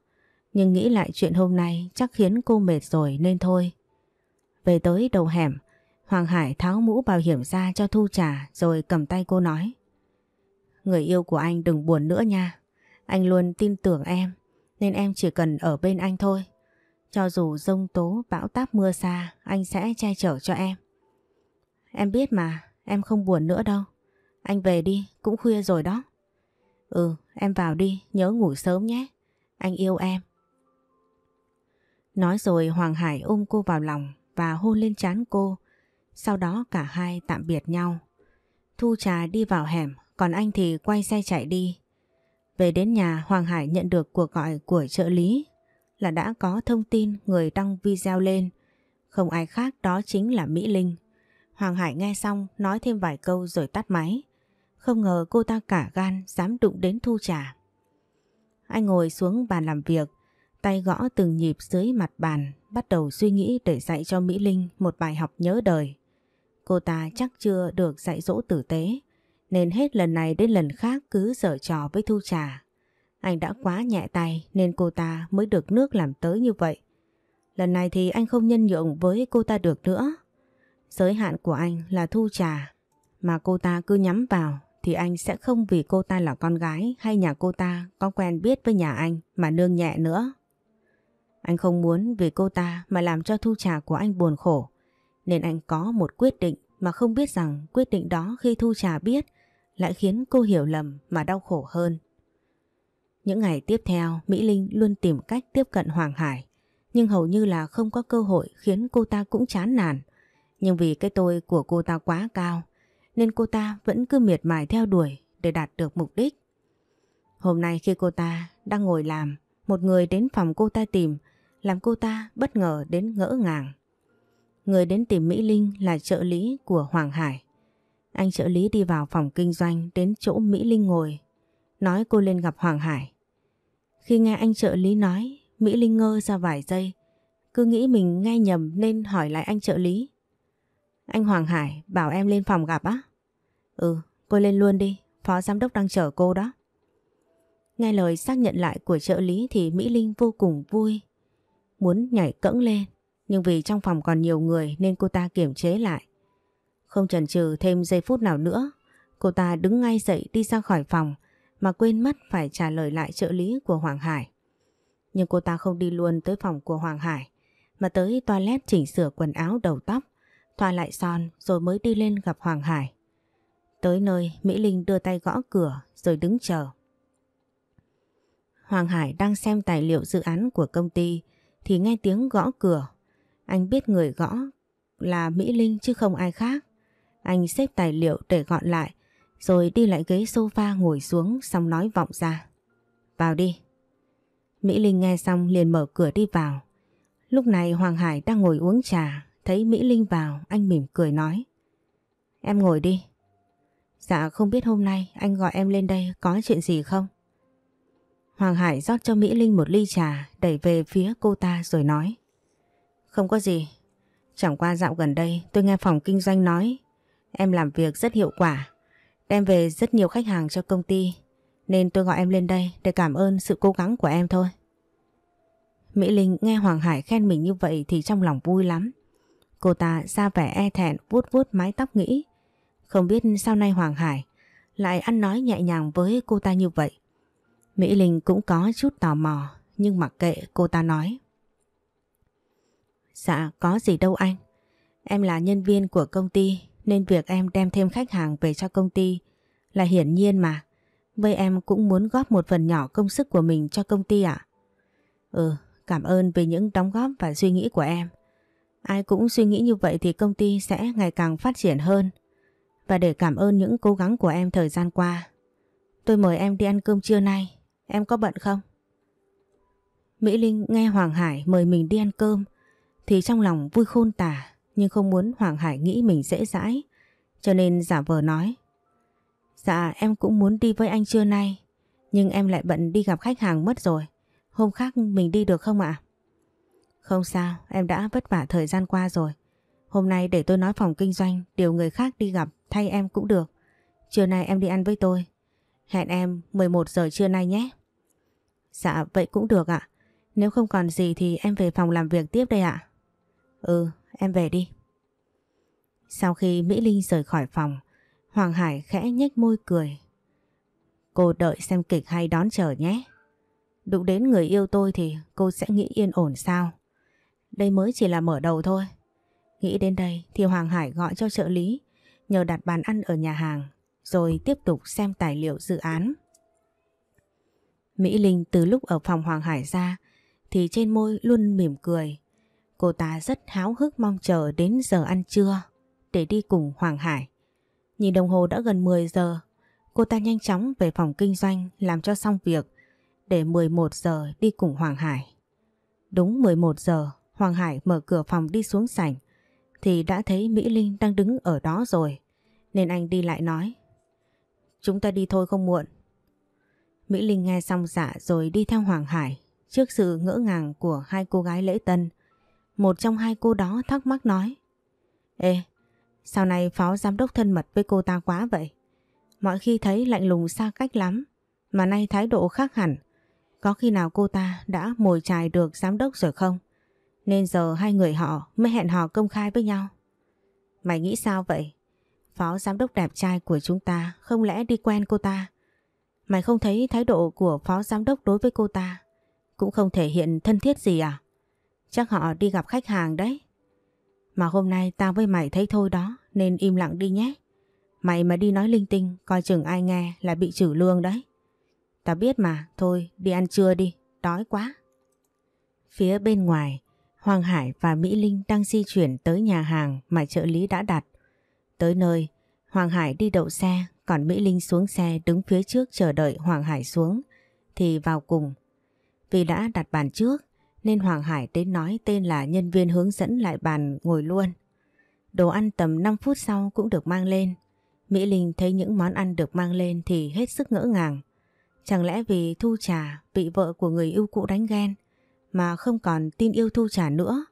nhưng nghĩ lại chuyện hôm nay chắc khiến cô mệt rồi nên thôi. Về tới đầu hẻm, Hoàng Hải tháo mũ bảo hiểm ra cho Thu trả rồi cầm tay cô nói. Người yêu của anh đừng buồn nữa nha, anh luôn tin tưởng em, nên em chỉ cần ở bên anh thôi. Cho dù rông tố, bão táp mưa xa, anh sẽ che chở cho em. Em biết mà, Em không buồn nữa đâu. Anh về đi, cũng khuya rồi đó. Ừ, em vào đi, nhớ ngủ sớm nhé. Anh yêu em. Nói rồi Hoàng Hải ôm cô vào lòng và hôn lên trán cô. Sau đó cả hai tạm biệt nhau. Thu trà đi vào hẻm, còn anh thì quay xe chạy đi. Về đến nhà, Hoàng Hải nhận được cuộc gọi của trợ lý là đã có thông tin người đăng video lên. Không ai khác đó chính là Mỹ Linh. Hoàng Hải nghe xong nói thêm vài câu rồi tắt máy. Không ngờ cô ta cả gan dám đụng đến thu trà. Anh ngồi xuống bàn làm việc, tay gõ từng nhịp dưới mặt bàn, bắt đầu suy nghĩ để dạy cho Mỹ Linh một bài học nhớ đời. Cô ta chắc chưa được dạy dỗ tử tế, nên hết lần này đến lần khác cứ dở trò với thu trà. Anh đã quá nhẹ tay nên cô ta mới được nước làm tới như vậy. Lần này thì anh không nhân nhượng với cô ta được nữa. Giới hạn của anh là thu trà, mà cô ta cứ nhắm vào thì anh sẽ không vì cô ta là con gái hay nhà cô ta có quen biết với nhà anh mà nương nhẹ nữa. Anh không muốn vì cô ta mà làm cho thu trà của anh buồn khổ, nên anh có một quyết định mà không biết rằng quyết định đó khi thu trà biết lại khiến cô hiểu lầm mà đau khổ hơn. Những ngày tiếp theo, Mỹ Linh luôn tìm cách tiếp cận Hoàng Hải, nhưng hầu như là không có cơ hội khiến cô ta cũng chán nản nhưng vì cái tôi của cô ta quá cao nên cô ta vẫn cứ miệt mài theo đuổi để đạt được mục đích. Hôm nay khi cô ta đang ngồi làm, một người đến phòng cô ta tìm làm cô ta bất ngờ đến ngỡ ngàng. Người đến tìm Mỹ Linh là trợ lý của Hoàng Hải. Anh trợ lý đi vào phòng kinh doanh đến chỗ Mỹ Linh ngồi, nói cô lên gặp Hoàng Hải. Khi nghe anh trợ lý nói, Mỹ Linh ngơ ra vài giây, cứ nghĩ mình nghe nhầm nên hỏi lại anh trợ lý. Anh Hoàng Hải bảo em lên phòng gặp á. Ừ, cô lên luôn đi, phó giám đốc đang chờ cô đó. Nghe lời xác nhận lại của trợ lý thì Mỹ Linh vô cùng vui. Muốn nhảy cẫng lên, nhưng vì trong phòng còn nhiều người nên cô ta kiểm chế lại. Không chần chừ thêm giây phút nào nữa, cô ta đứng ngay dậy đi ra khỏi phòng mà quên mất phải trả lời lại trợ lý của Hoàng Hải. Nhưng cô ta không đi luôn tới phòng của Hoàng Hải mà tới toilet chỉnh sửa quần áo đầu tóc thoa lại son rồi mới đi lên gặp Hoàng Hải. Tới nơi Mỹ Linh đưa tay gõ cửa rồi đứng chờ. Hoàng Hải đang xem tài liệu dự án của công ty thì nghe tiếng gõ cửa. Anh biết người gõ là Mỹ Linh chứ không ai khác. Anh xếp tài liệu để gọn lại rồi đi lại ghế sofa ngồi xuống xong nói vọng ra. Vào đi. Mỹ Linh nghe xong liền mở cửa đi vào. Lúc này Hoàng Hải đang ngồi uống trà Thấy Mỹ Linh vào anh mỉm cười nói Em ngồi đi Dạ không biết hôm nay anh gọi em lên đây có chuyện gì không? Hoàng Hải rót cho Mỹ Linh một ly trà đẩy về phía cô ta rồi nói Không có gì Chẳng qua dạo gần đây tôi nghe phòng kinh doanh nói Em làm việc rất hiệu quả Đem về rất nhiều khách hàng cho công ty Nên tôi gọi em lên đây để cảm ơn sự cố gắng của em thôi Mỹ Linh nghe Hoàng Hải khen mình như vậy thì trong lòng vui lắm Cô ta ra vẻ e thẹn vuốt vuốt mái tóc nghĩ Không biết sau nay Hoàng Hải Lại ăn nói nhẹ nhàng với cô ta như vậy Mỹ Linh cũng có chút tò mò Nhưng mặc kệ cô ta nói Dạ có gì đâu anh Em là nhân viên của công ty Nên việc em đem thêm khách hàng về cho công ty Là hiển nhiên mà Vậy em cũng muốn góp một phần nhỏ công sức của mình cho công ty ạ Ừ cảm ơn về những đóng góp và suy nghĩ của em Ai cũng suy nghĩ như vậy thì công ty sẽ ngày càng phát triển hơn. Và để cảm ơn những cố gắng của em thời gian qua, tôi mời em đi ăn cơm trưa nay. Em có bận không? Mỹ Linh nghe Hoàng Hải mời mình đi ăn cơm thì trong lòng vui khôn tả nhưng không muốn Hoàng Hải nghĩ mình dễ dãi cho nên giả vờ nói Dạ em cũng muốn đi với anh trưa nay nhưng em lại bận đi gặp khách hàng mất rồi hôm khác mình đi được không ạ? Không sao, em đã vất vả thời gian qua rồi. Hôm nay để tôi nói phòng kinh doanh, điều người khác đi gặp thay em cũng được. Trưa nay em đi ăn với tôi. Hẹn em 11 giờ trưa nay nhé. Dạ, vậy cũng được ạ. Nếu không còn gì thì em về phòng làm việc tiếp đây ạ. Ừ, em về đi. Sau khi Mỹ Linh rời khỏi phòng, Hoàng Hải khẽ nhếch môi cười. Cô đợi xem kịch hay đón chờ nhé. Đụng đến người yêu tôi thì cô sẽ nghĩ yên ổn sao? Đây mới chỉ là mở đầu thôi. Nghĩ đến đây thì Hoàng Hải gọi cho trợ lý, nhờ đặt bàn ăn ở nhà hàng, rồi tiếp tục xem tài liệu dự án. Mỹ Linh từ lúc ở phòng Hoàng Hải ra thì trên môi luôn mỉm cười. Cô ta rất háo hức mong chờ đến giờ ăn trưa để đi cùng Hoàng Hải. Nhìn đồng hồ đã gần 10 giờ, cô ta nhanh chóng về phòng kinh doanh làm cho xong việc để 11 giờ đi cùng Hoàng Hải. Đúng 11 giờ, Hoàng Hải mở cửa phòng đi xuống sảnh thì đã thấy Mỹ Linh đang đứng ở đó rồi nên anh đi lại nói Chúng ta đi thôi không muộn Mỹ Linh nghe xong dạ rồi đi theo Hoàng Hải trước sự ngỡ ngàng của hai cô gái lễ tân một trong hai cô đó thắc mắc nói Ê, sau này phó giám đốc thân mật với cô ta quá vậy? Mọi khi thấy lạnh lùng xa cách lắm mà nay thái độ khác hẳn có khi nào cô ta đã mồi chài được giám đốc rồi không? Nên giờ hai người họ mới hẹn hò công khai với nhau. Mày nghĩ sao vậy? Phó giám đốc đẹp trai của chúng ta không lẽ đi quen cô ta? Mày không thấy thái độ của phó giám đốc đối với cô ta cũng không thể hiện thân thiết gì à? Chắc họ đi gặp khách hàng đấy. Mà hôm nay tao với mày thấy thôi đó nên im lặng đi nhé. Mày mà đi nói linh tinh coi chừng ai nghe là bị trừ lương đấy. Tao biết mà, thôi đi ăn trưa đi, đói quá. Phía bên ngoài, Hoàng Hải và Mỹ Linh đang di chuyển tới nhà hàng mà trợ lý đã đặt. Tới nơi, Hoàng Hải đi đậu xe, còn Mỹ Linh xuống xe đứng phía trước chờ đợi Hoàng Hải xuống, thì vào cùng. Vì đã đặt bàn trước, nên Hoàng Hải đến nói tên là nhân viên hướng dẫn lại bàn ngồi luôn. Đồ ăn tầm 5 phút sau cũng được mang lên. Mỹ Linh thấy những món ăn được mang lên thì hết sức ngỡ ngàng. Chẳng lẽ vì thu trà bị vợ của người yêu cũ đánh ghen mà không còn tin yêu Thu trả nữa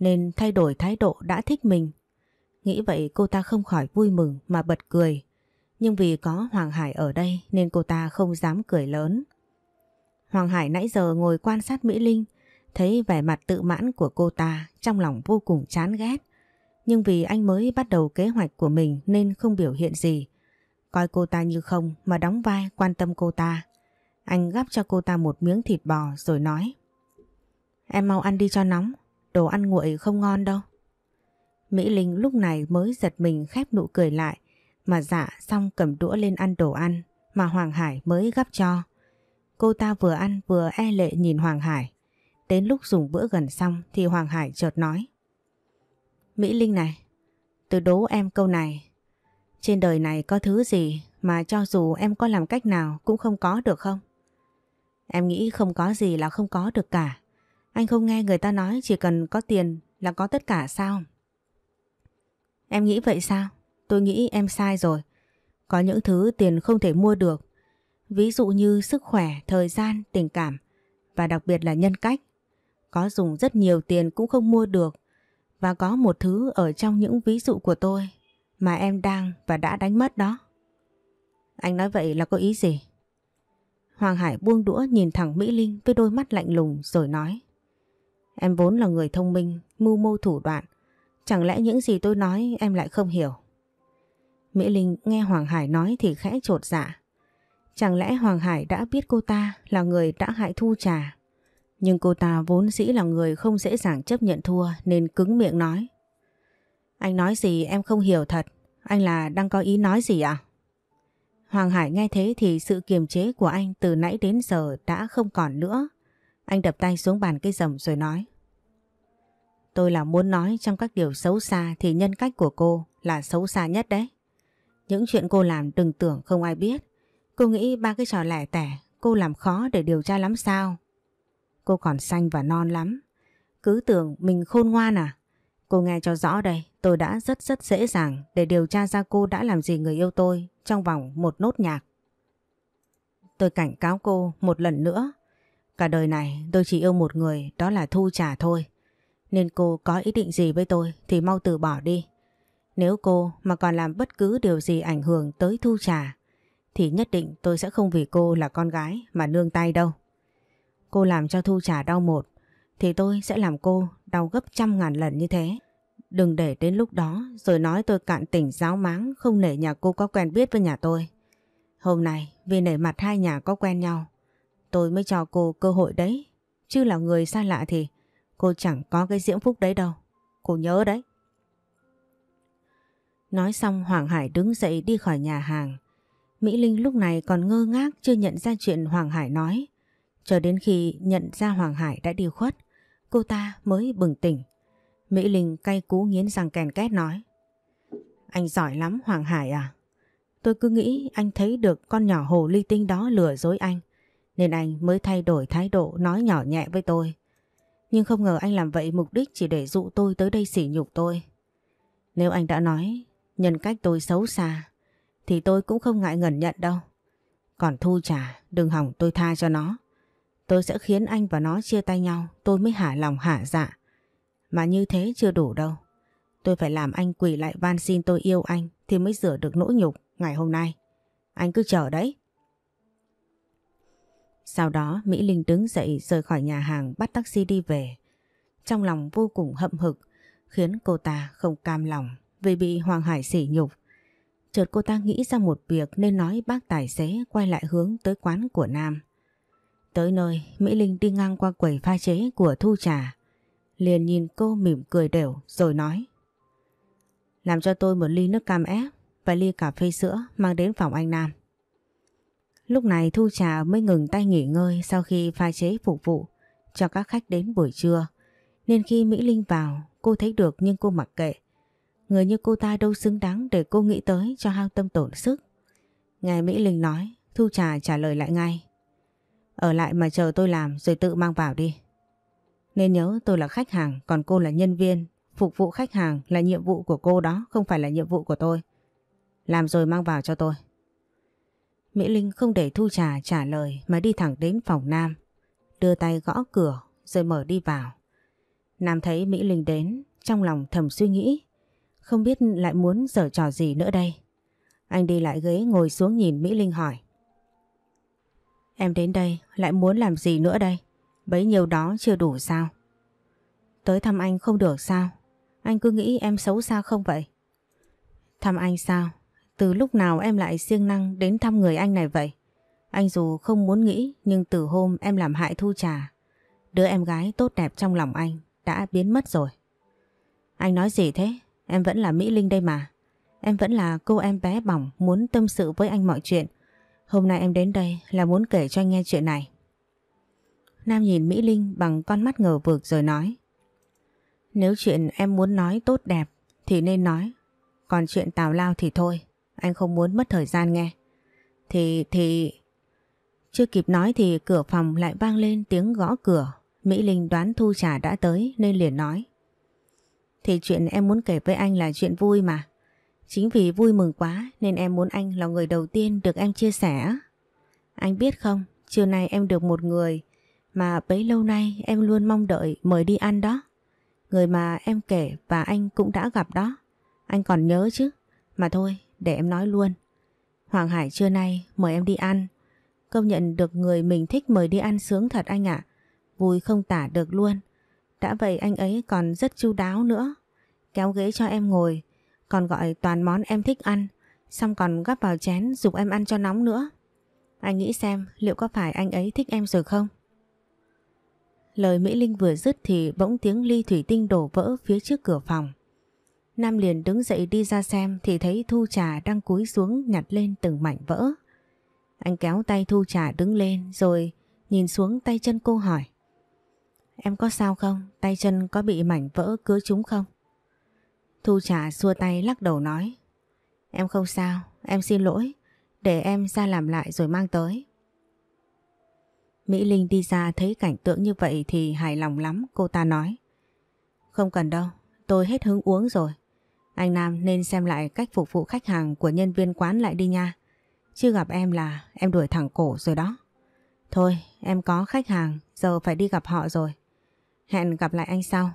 nên thay đổi thái độ đã thích mình. Nghĩ vậy cô ta không khỏi vui mừng mà bật cười. Nhưng vì có Hoàng Hải ở đây nên cô ta không dám cười lớn. Hoàng Hải nãy giờ ngồi quan sát Mỹ Linh, thấy vẻ mặt tự mãn của cô ta trong lòng vô cùng chán ghét. Nhưng vì anh mới bắt đầu kế hoạch của mình nên không biểu hiện gì. Coi cô ta như không mà đóng vai quan tâm cô ta. Anh gắp cho cô ta một miếng thịt bò rồi nói. Em mau ăn đi cho nóng, đồ ăn nguội không ngon đâu. Mỹ Linh lúc này mới giật mình khép nụ cười lại, mà dạ xong cầm đũa lên ăn đồ ăn mà Hoàng Hải mới gắp cho. Cô ta vừa ăn vừa e lệ nhìn Hoàng Hải. Đến lúc dùng bữa gần xong thì Hoàng Hải chợt nói. Mỹ Linh này, từ đố em câu này. Trên đời này có thứ gì mà cho dù em có làm cách nào cũng không có được không? Em nghĩ không có gì là không có được cả. Anh không nghe người ta nói chỉ cần có tiền là có tất cả sao? Em nghĩ vậy sao? Tôi nghĩ em sai rồi. Có những thứ tiền không thể mua được. Ví dụ như sức khỏe, thời gian, tình cảm và đặc biệt là nhân cách. Có dùng rất nhiều tiền cũng không mua được. Và có một thứ ở trong những ví dụ của tôi mà em đang và đã đánh mất đó. Anh nói vậy là có ý gì? Hoàng Hải buông đũa nhìn thẳng Mỹ Linh với đôi mắt lạnh lùng rồi nói. Em vốn là người thông minh, mưu mô thủ đoạn. Chẳng lẽ những gì tôi nói em lại không hiểu? Mỹ Linh nghe Hoàng Hải nói thì khẽ trột dạ. Chẳng lẽ Hoàng Hải đã biết cô ta là người đã hại thu trà? Nhưng cô ta vốn dĩ là người không dễ dàng chấp nhận thua nên cứng miệng nói. Anh nói gì em không hiểu thật. Anh là đang có ý nói gì à? Hoàng Hải nghe thế thì sự kiềm chế của anh từ nãy đến giờ đã không còn nữa. Anh đập tay xuống bàn cây rầm rồi nói. Tôi là muốn nói trong các điều xấu xa thì nhân cách của cô là xấu xa nhất đấy. Những chuyện cô làm đừng tưởng không ai biết. Cô nghĩ ba cái trò lẻ tẻ cô làm khó để điều tra lắm sao? Cô còn xanh và non lắm. Cứ tưởng mình khôn ngoan à? Cô nghe cho rõ đây, tôi đã rất rất dễ dàng để điều tra ra cô đã làm gì người yêu tôi trong vòng một nốt nhạc. Tôi cảnh cáo cô một lần nữa Cả đời này tôi chỉ yêu một người đó là Thu Trà thôi. Nên cô có ý định gì với tôi thì mau từ bỏ đi. Nếu cô mà còn làm bất cứ điều gì ảnh hưởng tới Thu Trà thì nhất định tôi sẽ không vì cô là con gái mà nương tay đâu. Cô làm cho Thu Trà đau một thì tôi sẽ làm cô đau gấp trăm ngàn lần như thế. Đừng để đến lúc đó rồi nói tôi cạn tỉnh giáo máng không nể nhà cô có quen biết với nhà tôi. Hôm nay vì nể mặt hai nhà có quen nhau tôi mới cho cô cơ hội đấy. Chứ là người xa lạ thì cô chẳng có cái diễm phúc đấy đâu. Cô nhớ đấy. Nói xong Hoàng Hải đứng dậy đi khỏi nhà hàng. Mỹ Linh lúc này còn ngơ ngác chưa nhận ra chuyện Hoàng Hải nói. Cho đến khi nhận ra Hoàng Hải đã đi khuất, cô ta mới bừng tỉnh. Mỹ Linh cay cú nghiến răng kèn két nói. Anh giỏi lắm Hoàng Hải à. Tôi cứ nghĩ anh thấy được con nhỏ hồ ly tinh đó lừa dối anh nên anh mới thay đổi thái độ nói nhỏ nhẹ với tôi. Nhưng không ngờ anh làm vậy mục đích chỉ để dụ tôi tới đây sỉ nhục tôi. Nếu anh đã nói nhân cách tôi xấu xa thì tôi cũng không ngại ngần nhận đâu. Còn Thu trả đừng hỏng tôi tha cho nó. Tôi sẽ khiến anh và nó chia tay nhau tôi mới hả lòng hả dạ. Mà như thế chưa đủ đâu. Tôi phải làm anh quỳ lại van xin tôi yêu anh thì mới rửa được nỗi nhục ngày hôm nay. Anh cứ chờ đấy. Sau đó Mỹ Linh đứng dậy rời khỏi nhà hàng bắt taxi đi về. Trong lòng vô cùng hậm hực khiến cô ta không cam lòng vì bị Hoàng Hải sỉ nhục. Chợt cô ta nghĩ ra một việc nên nói bác tài xế quay lại hướng tới quán của Nam. Tới nơi, Mỹ Linh đi ngang qua quầy pha chế của Thu Trà. Liền nhìn cô mỉm cười đều rồi nói. Làm cho tôi một ly nước cam ép và ly cà phê sữa mang đến phòng anh Nam. Lúc này Thu Trà mới ngừng tay nghỉ ngơi sau khi pha chế phục vụ cho các khách đến buổi trưa. Nên khi Mỹ Linh vào, cô thấy được nhưng cô mặc kệ. Người như cô ta đâu xứng đáng để cô nghĩ tới cho hao tâm tổn sức. Nghe Mỹ Linh nói, Thu Trà trả lời lại ngay. Ở lại mà chờ tôi làm rồi tự mang vào đi. Nên nhớ tôi là khách hàng còn cô là nhân viên. Phục vụ khách hàng là nhiệm vụ của cô đó không phải là nhiệm vụ của tôi. Làm rồi mang vào cho tôi. Mỹ Linh không để Thu Trà trả lời mà đi thẳng đến phòng Nam. Đưa tay gõ cửa rồi mở đi vào. Nam thấy Mỹ Linh đến, trong lòng thầm suy nghĩ. Không biết lại muốn giở trò gì nữa đây. Anh đi lại ghế ngồi xuống nhìn Mỹ Linh hỏi. Em đến đây lại muốn làm gì nữa đây? Bấy nhiêu đó chưa đủ sao? Tới thăm anh không được sao? Anh cứ nghĩ em xấu xa không vậy? Thăm anh sao? Từ lúc nào em lại siêng năng đến thăm người anh này vậy? Anh dù không muốn nghĩ nhưng từ hôm em làm hại thu trà, đứa em gái tốt đẹp trong lòng anh đã biến mất rồi. Anh nói gì thế? Em vẫn là Mỹ Linh đây mà. Em vẫn là cô em bé bỏng muốn tâm sự với anh mọi chuyện. Hôm nay em đến đây là muốn kể cho anh nghe chuyện này. Nam nhìn Mỹ Linh bằng con mắt ngờ vực rồi nói. Nếu chuyện em muốn nói tốt đẹp thì nên nói, còn chuyện tào lao thì thôi. Anh không muốn mất thời gian nghe. Thì, thì... Chưa kịp nói thì cửa phòng lại vang lên tiếng gõ cửa. Mỹ Linh đoán Thu Trà đã tới nên liền nói. Thì chuyện em muốn kể với anh là chuyện vui mà. Chính vì vui mừng quá nên em muốn anh là người đầu tiên được em chia sẻ. Anh biết không, Chiều nay em được một người mà bấy lâu nay em luôn mong đợi mời đi ăn đó. Người mà em kể và anh cũng đã gặp đó. Anh còn nhớ chứ. Mà thôi, để em nói luôn. Hoàng Hải trưa nay mời em đi ăn. Công nhận được người mình thích mời đi ăn sướng thật anh ạ. Vui không tả được luôn. Đã vậy anh ấy còn rất chu đáo nữa. Kéo ghế cho em ngồi, còn gọi toàn món em thích ăn, xong còn gắp vào chén dục em ăn cho nóng nữa. Anh nghĩ xem liệu có phải anh ấy thích em rồi không? Lời Mỹ Linh vừa dứt thì bỗng tiếng ly thủy tinh đổ vỡ phía trước cửa phòng. Nam liền đứng dậy đi ra xem thì thấy Thu Trà đang cúi xuống nhặt lên từng mảnh vỡ. Anh kéo tay Thu Trà đứng lên rồi nhìn xuống tay chân cô hỏi. Em có sao không? Tay chân có bị mảnh vỡ cứa chúng không? Thu Trà xua tay lắc đầu nói. Em không sao, em xin lỗi. Để em ra làm lại rồi mang tới. Mỹ Linh đi ra thấy cảnh tượng như vậy thì hài lòng lắm cô ta nói. Không cần đâu, tôi hết hứng uống rồi. Anh Nam nên xem lại cách phục vụ khách hàng của nhân viên quán lại đi nha. Chứ gặp em là em đuổi thẳng cổ rồi đó. Thôi, em có khách hàng, giờ phải đi gặp họ rồi. Hẹn gặp lại anh sau.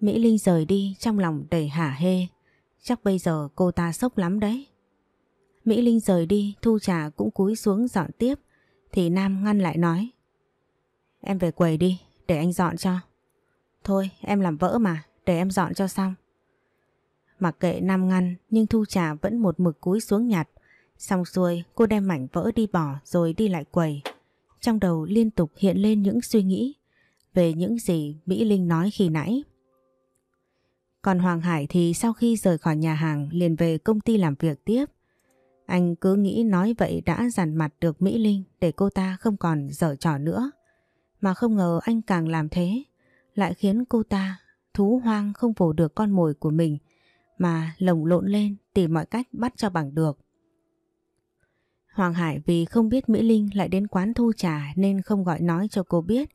Mỹ Linh rời đi trong lòng đầy hả hê. Chắc bây giờ cô ta sốc lắm đấy. Mỹ Linh rời đi, Thu Trà cũng cúi xuống dọn tiếp. Thì Nam ngăn lại nói. Em về quầy đi, để anh dọn cho. Thôi, em làm vỡ mà, để em dọn cho xong. Mặc kệ Nam ngăn nhưng Thu Trà vẫn một mực cúi xuống nhặt. Xong xuôi cô đem mảnh vỡ đi bỏ rồi đi lại quầy. Trong đầu liên tục hiện lên những suy nghĩ về những gì Mỹ Linh nói khi nãy. Còn Hoàng Hải thì sau khi rời khỏi nhà hàng liền về công ty làm việc tiếp. Anh cứ nghĩ nói vậy đã giàn mặt được Mỹ Linh để cô ta không còn dở trò nữa. Mà không ngờ anh càng làm thế, lại khiến cô ta thú hoang không vồ được con mồi của mình mà lồng lộn lên tìm mọi cách bắt cho bằng được. Hoàng Hải vì không biết Mỹ Linh lại đến quán thu trà nên không gọi nói cho cô biết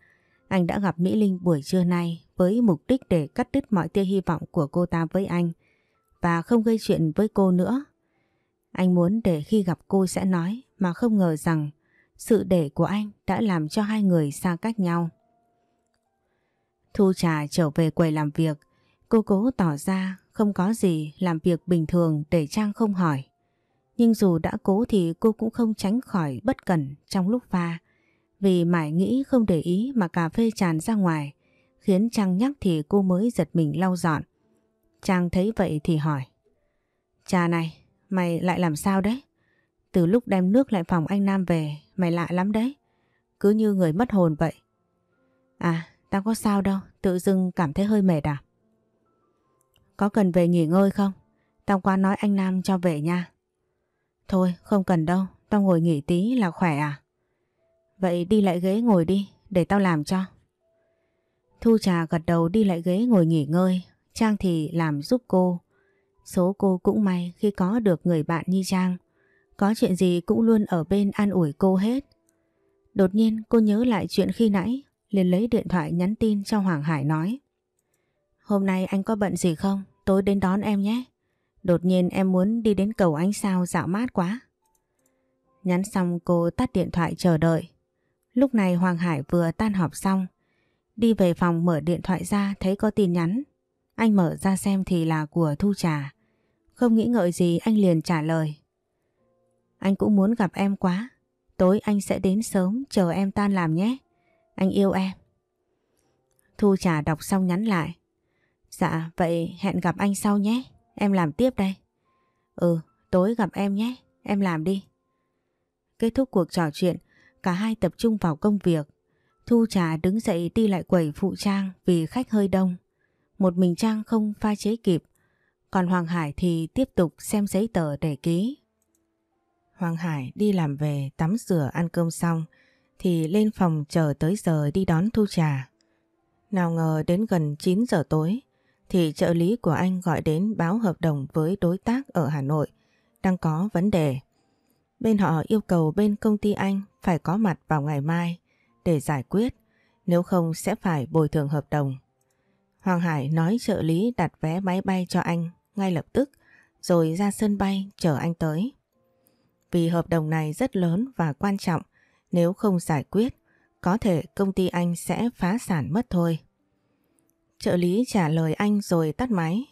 anh đã gặp Mỹ Linh buổi trưa nay với mục đích để cắt đứt mọi tia hy vọng của cô ta với anh và không gây chuyện với cô nữa. Anh muốn để khi gặp cô sẽ nói mà không ngờ rằng sự để của anh đã làm cho hai người xa cách nhau. Thu trà trở về quầy làm việc, cô cố tỏ ra không có gì làm việc bình thường để Trang không hỏi. Nhưng dù đã cố thì cô cũng không tránh khỏi bất cẩn trong lúc pha. Vì mải nghĩ không để ý mà cà phê tràn ra ngoài, khiến Trang nhắc thì cô mới giật mình lau dọn. Trang thấy vậy thì hỏi. Cha này, mày lại làm sao đấy? Từ lúc đem nước lại phòng anh Nam về, mày lạ lắm đấy. Cứ như người mất hồn vậy. À, tao có sao đâu, tự dưng cảm thấy hơi mệt à? Có cần về nghỉ ngơi không? Tao qua nói anh Nam cho về nha. Thôi không cần đâu, tao ngồi nghỉ tí là khỏe à? Vậy đi lại ghế ngồi đi, để tao làm cho. Thu Trà gật đầu đi lại ghế ngồi nghỉ ngơi, Trang thì làm giúp cô. Số cô cũng may khi có được người bạn như Trang, có chuyện gì cũng luôn ở bên an ủi cô hết. Đột nhiên cô nhớ lại chuyện khi nãy, liền lấy điện thoại nhắn tin cho Hoàng Hải nói. Hôm nay anh có bận gì không? tối đến đón em nhé. Đột nhiên em muốn đi đến cầu ánh sao dạo mát quá. Nhắn xong cô tắt điện thoại chờ đợi. Lúc này Hoàng Hải vừa tan họp xong. Đi về phòng mở điện thoại ra thấy có tin nhắn. Anh mở ra xem thì là của Thu Trà. Không nghĩ ngợi gì anh liền trả lời. Anh cũng muốn gặp em quá. Tối anh sẽ đến sớm chờ em tan làm nhé. Anh yêu em. Thu Trà đọc xong nhắn lại. Dạ, vậy hẹn gặp anh sau nhé. Em làm tiếp đây. Ừ, tối gặp em nhé. Em làm đi. Kết thúc cuộc trò chuyện, cả hai tập trung vào công việc. Thu Trà đứng dậy đi lại quầy phụ Trang vì khách hơi đông. Một mình Trang không pha chế kịp, còn Hoàng Hải thì tiếp tục xem giấy tờ để ký. Hoàng Hải đi làm về tắm rửa ăn cơm xong thì lên phòng chờ tới giờ đi đón Thu Trà. Nào ngờ đến gần 9 giờ tối, thì trợ lý của anh gọi đến báo hợp đồng với đối tác ở Hà Nội đang có vấn đề. Bên họ yêu cầu bên công ty anh phải có mặt vào ngày mai để giải quyết, nếu không sẽ phải bồi thường hợp đồng. Hoàng Hải nói trợ lý đặt vé máy bay cho anh ngay lập tức rồi ra sân bay chờ anh tới. Vì hợp đồng này rất lớn và quan trọng, nếu không giải quyết, có thể công ty anh sẽ phá sản mất thôi. Trợ lý trả lời anh rồi tắt máy.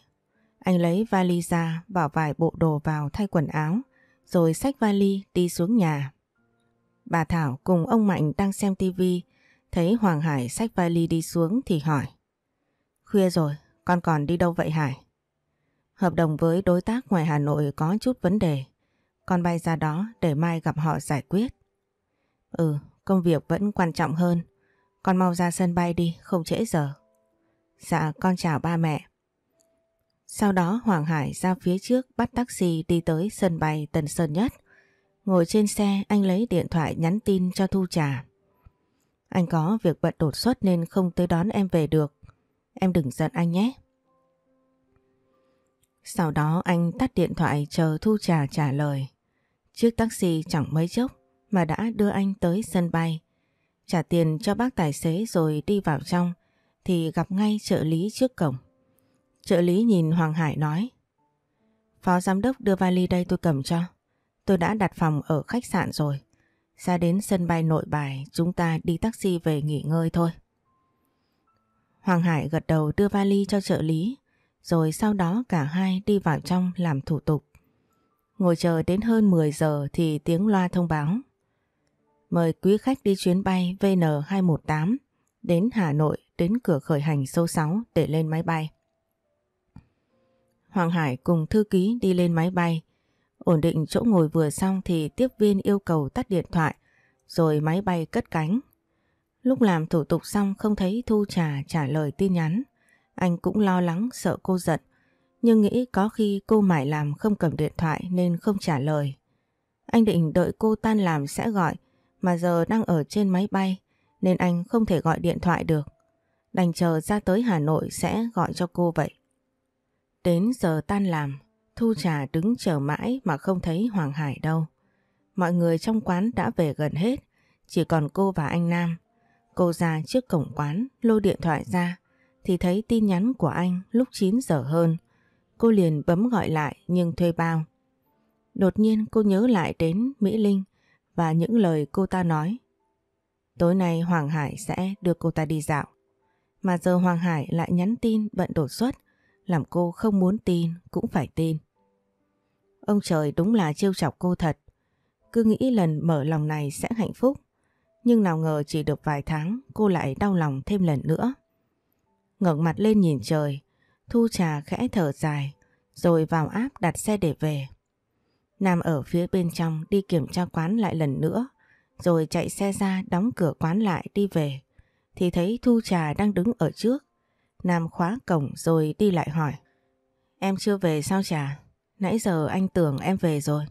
Anh lấy vali ra, bỏ vài bộ đồ vào thay quần áo, rồi xách vali đi xuống nhà. Bà Thảo cùng ông Mạnh đang xem tivi, thấy Hoàng Hải xách vali đi xuống thì hỏi. Khuya rồi, con còn đi đâu vậy Hải? Hợp đồng với đối tác ngoài Hà Nội có chút vấn đề. Con bay ra đó để mai gặp họ giải quyết. Ừ, công việc vẫn quan trọng hơn. Con mau ra sân bay đi, không trễ giờ. Dạ con chào ba mẹ. Sau đó Hoàng Hải ra phía trước bắt taxi đi tới sân bay Tân Sơn Nhất. Ngồi trên xe anh lấy điện thoại nhắn tin cho Thu Trà. Anh có việc bận đột xuất nên không tới đón em về được. Em đừng giận anh nhé. Sau đó anh tắt điện thoại chờ Thu Trà trả lời. Chiếc taxi chẳng mấy chốc mà đã đưa anh tới sân bay. Trả tiền cho bác tài xế rồi đi vào trong thì gặp ngay trợ lý trước cổng. Trợ lý nhìn Hoàng Hải nói Phó giám đốc đưa vali đây tôi cầm cho. Tôi đã đặt phòng ở khách sạn rồi. Ra đến sân bay nội bài chúng ta đi taxi về nghỉ ngơi thôi. Hoàng Hải gật đầu đưa vali cho trợ lý rồi sau đó cả hai đi vào trong làm thủ tục. Ngồi chờ đến hơn 10 giờ thì tiếng loa thông báo. Mời quý khách đi chuyến bay VN218 đến Hà Nội đến cửa khởi hành số 6 để lên máy bay. Hoàng Hải cùng thư ký đi lên máy bay. Ổn định chỗ ngồi vừa xong thì tiếp viên yêu cầu tắt điện thoại, rồi máy bay cất cánh. Lúc làm thủ tục xong không thấy Thu Trà trả lời tin nhắn. Anh cũng lo lắng sợ cô giận, nhưng nghĩ có khi cô mải làm không cầm điện thoại nên không trả lời. Anh định đợi cô tan làm sẽ gọi, mà giờ đang ở trên máy bay nên anh không thể gọi điện thoại được đành chờ ra tới Hà Nội sẽ gọi cho cô vậy. Đến giờ tan làm, Thu Trà đứng chờ mãi mà không thấy Hoàng Hải đâu. Mọi người trong quán đã về gần hết, chỉ còn cô và anh Nam. Cô ra trước cổng quán, lôi điện thoại ra, thì thấy tin nhắn của anh lúc 9 giờ hơn. Cô liền bấm gọi lại nhưng thuê bao. Đột nhiên cô nhớ lại đến Mỹ Linh và những lời cô ta nói. Tối nay Hoàng Hải sẽ đưa cô ta đi dạo. Mà giờ Hoàng Hải lại nhắn tin bận đột xuất, làm cô không muốn tin cũng phải tin. Ông trời đúng là trêu chọc cô thật, cứ nghĩ lần mở lòng này sẽ hạnh phúc, nhưng nào ngờ chỉ được vài tháng cô lại đau lòng thêm lần nữa. ngẩng mặt lên nhìn trời, Thu Trà khẽ thở dài, rồi vào áp đặt xe để về. Nam ở phía bên trong đi kiểm tra quán lại lần nữa, rồi chạy xe ra đóng cửa quán lại đi về thì thấy Thu Trà đang đứng ở trước. Nam khóa cổng rồi đi lại hỏi. Em chưa về sao Trà? Nãy giờ anh tưởng em về rồi.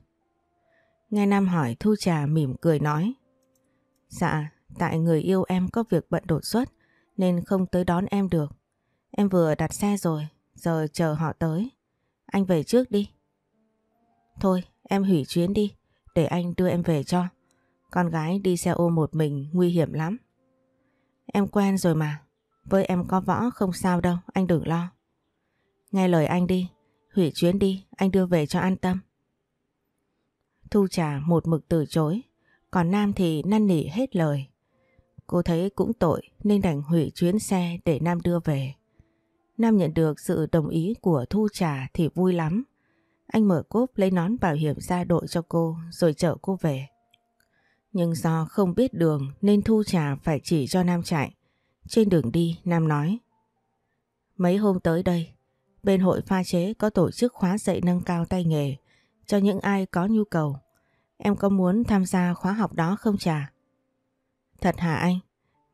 Nghe Nam hỏi Thu Trà mỉm cười nói. Dạ, tại người yêu em có việc bận đột xuất nên không tới đón em được. Em vừa đặt xe rồi, giờ chờ họ tới. Anh về trước đi. Thôi, em hủy chuyến đi, để anh đưa em về cho. Con gái đi xe ô một mình nguy hiểm lắm. Em quen rồi mà, với em có võ không sao đâu, anh đừng lo. Nghe lời anh đi, hủy chuyến đi, anh đưa về cho an tâm. Thu Trà một mực từ chối, còn Nam thì năn nỉ hết lời. Cô thấy cũng tội nên đành hủy chuyến xe để Nam đưa về. Nam nhận được sự đồng ý của Thu Trà thì vui lắm. Anh mở cốp lấy nón bảo hiểm ra đội cho cô rồi chở cô về. Nhưng do không biết đường nên Thu Trà phải chỉ cho Nam chạy. Trên đường đi Nam nói Mấy hôm tới đây, bên hội pha chế có tổ chức khóa dạy nâng cao tay nghề cho những ai có nhu cầu. Em có muốn tham gia khóa học đó không Trà? Thật hả anh?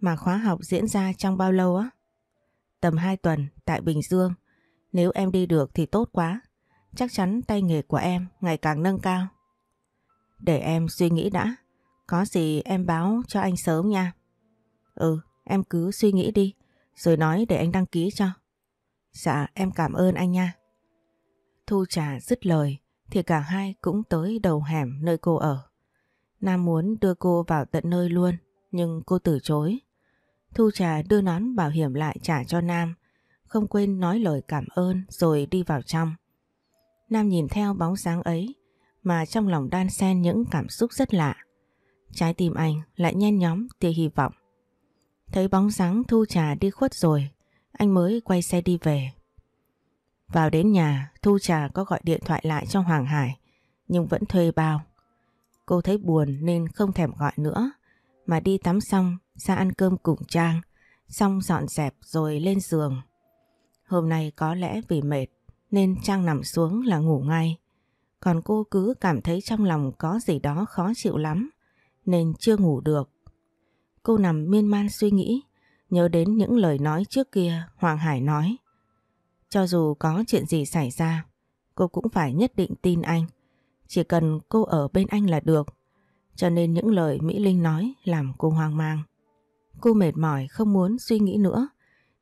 Mà khóa học diễn ra trong bao lâu á? Tầm 2 tuần tại Bình Dương. Nếu em đi được thì tốt quá. Chắc chắn tay nghề của em ngày càng nâng cao. Để em suy nghĩ đã. Có gì em báo cho anh sớm nha. Ừ, em cứ suy nghĩ đi, rồi nói để anh đăng ký cho. Dạ, em cảm ơn anh nha. Thu Trà dứt lời, thì cả hai cũng tới đầu hẻm nơi cô ở. Nam muốn đưa cô vào tận nơi luôn, nhưng cô từ chối. Thu Trà đưa nón bảo hiểm lại trả cho Nam, không quên nói lời cảm ơn rồi đi vào trong. Nam nhìn theo bóng dáng ấy, mà trong lòng đan xen những cảm xúc rất lạ. Trái tim anh lại nhen nhóm tia hy vọng. Thấy bóng dáng Thu Trà đi khuất rồi, anh mới quay xe đi về. Vào đến nhà, Thu Trà có gọi điện thoại lại cho Hoàng Hải, nhưng vẫn thuê bao. Cô thấy buồn nên không thèm gọi nữa, mà đi tắm xong ra ăn cơm cùng Trang, xong dọn dẹp rồi lên giường. Hôm nay có lẽ vì mệt nên Trang nằm xuống là ngủ ngay, còn cô cứ cảm thấy trong lòng có gì đó khó chịu lắm nên chưa ngủ được. Cô nằm miên man suy nghĩ, nhớ đến những lời nói trước kia Hoàng Hải nói. Cho dù có chuyện gì xảy ra, cô cũng phải nhất định tin anh. Chỉ cần cô ở bên anh là được. Cho nên những lời Mỹ Linh nói làm cô hoang mang. Cô mệt mỏi không muốn suy nghĩ nữa,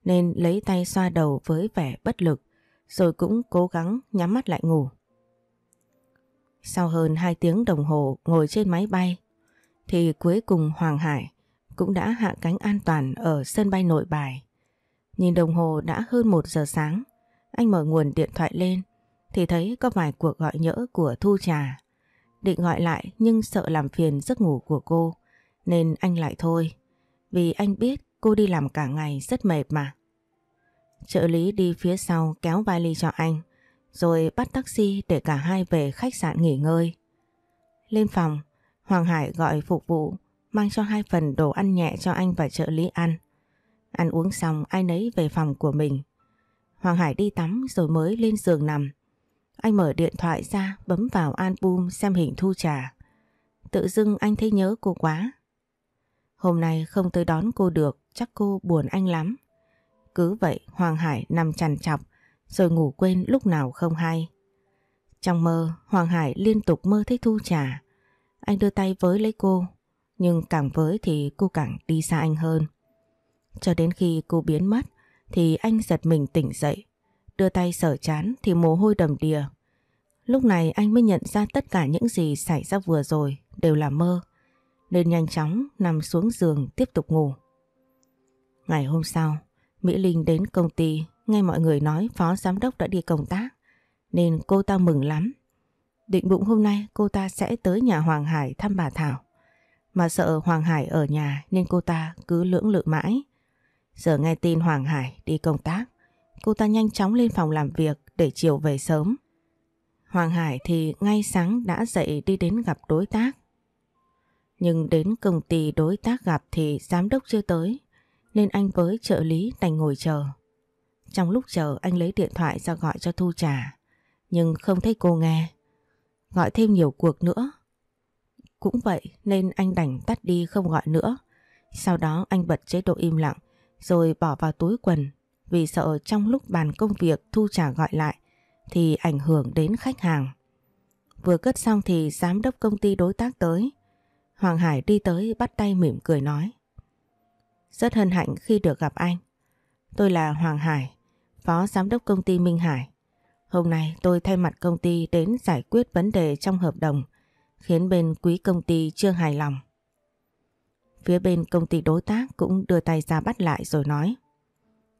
nên lấy tay xoa đầu với vẻ bất lực, rồi cũng cố gắng nhắm mắt lại ngủ. Sau hơn 2 tiếng đồng hồ ngồi trên máy bay, thì cuối cùng Hoàng Hải cũng đã hạ cánh an toàn ở sân bay nội bài. Nhìn đồng hồ đã hơn 1 giờ sáng, anh mở nguồn điện thoại lên thì thấy có vài cuộc gọi nhỡ của Thu Trà. Định gọi lại nhưng sợ làm phiền giấc ngủ của cô nên anh lại thôi. Vì anh biết cô đi làm cả ngày rất mệt mà. Trợ lý đi phía sau kéo vali cho anh rồi bắt taxi để cả hai về khách sạn nghỉ ngơi. Lên phòng, Hoàng Hải gọi phục vụ mang cho hai phần đồ ăn nhẹ cho anh và trợ lý ăn. Ăn uống xong ai nấy về phòng của mình. Hoàng Hải đi tắm rồi mới lên giường nằm. Anh mở điện thoại ra bấm vào album xem hình thu trà. Tự dưng anh thấy nhớ cô quá. Hôm nay không tới đón cô được chắc cô buồn anh lắm. Cứ vậy Hoàng Hải nằm chằn chọc rồi ngủ quên lúc nào không hay. Trong mơ Hoàng Hải liên tục mơ thấy thu trà anh đưa tay với lấy cô, nhưng càng với thì cô càng đi xa anh hơn. Cho đến khi cô biến mất thì anh giật mình tỉnh dậy, đưa tay sở chán thì mồ hôi đầm đìa. Lúc này anh mới nhận ra tất cả những gì xảy ra vừa rồi đều là mơ, nên nhanh chóng nằm xuống giường tiếp tục ngủ. Ngày hôm sau, Mỹ Linh đến công ty, nghe mọi người nói phó giám đốc đã đi công tác, nên cô ta mừng lắm. Định bụng hôm nay cô ta sẽ tới nhà Hoàng Hải thăm bà Thảo. Mà sợ Hoàng Hải ở nhà nên cô ta cứ lưỡng lự mãi. Giờ nghe tin Hoàng Hải đi công tác, cô ta nhanh chóng lên phòng làm việc để chiều về sớm. Hoàng Hải thì ngay sáng đã dậy đi đến gặp đối tác. Nhưng đến công ty đối tác gặp thì giám đốc chưa tới, nên anh với trợ lý đành ngồi chờ. Trong lúc chờ anh lấy điện thoại ra gọi cho Thu Trà, nhưng không thấy cô nghe gọi thêm nhiều cuộc nữa. Cũng vậy nên anh đành tắt đi không gọi nữa. Sau đó anh bật chế độ im lặng rồi bỏ vào túi quần vì sợ trong lúc bàn công việc Thu trả gọi lại thì ảnh hưởng đến khách hàng. Vừa cất xong thì giám đốc công ty đối tác tới. Hoàng Hải đi tới bắt tay mỉm cười nói. Rất hân hạnh khi được gặp anh. Tôi là Hoàng Hải, phó giám đốc công ty Minh Hải. Hôm nay tôi thay mặt công ty đến giải quyết vấn đề trong hợp đồng, khiến bên quý công ty chưa hài lòng. Phía bên công ty đối tác cũng đưa tay ra bắt lại rồi nói.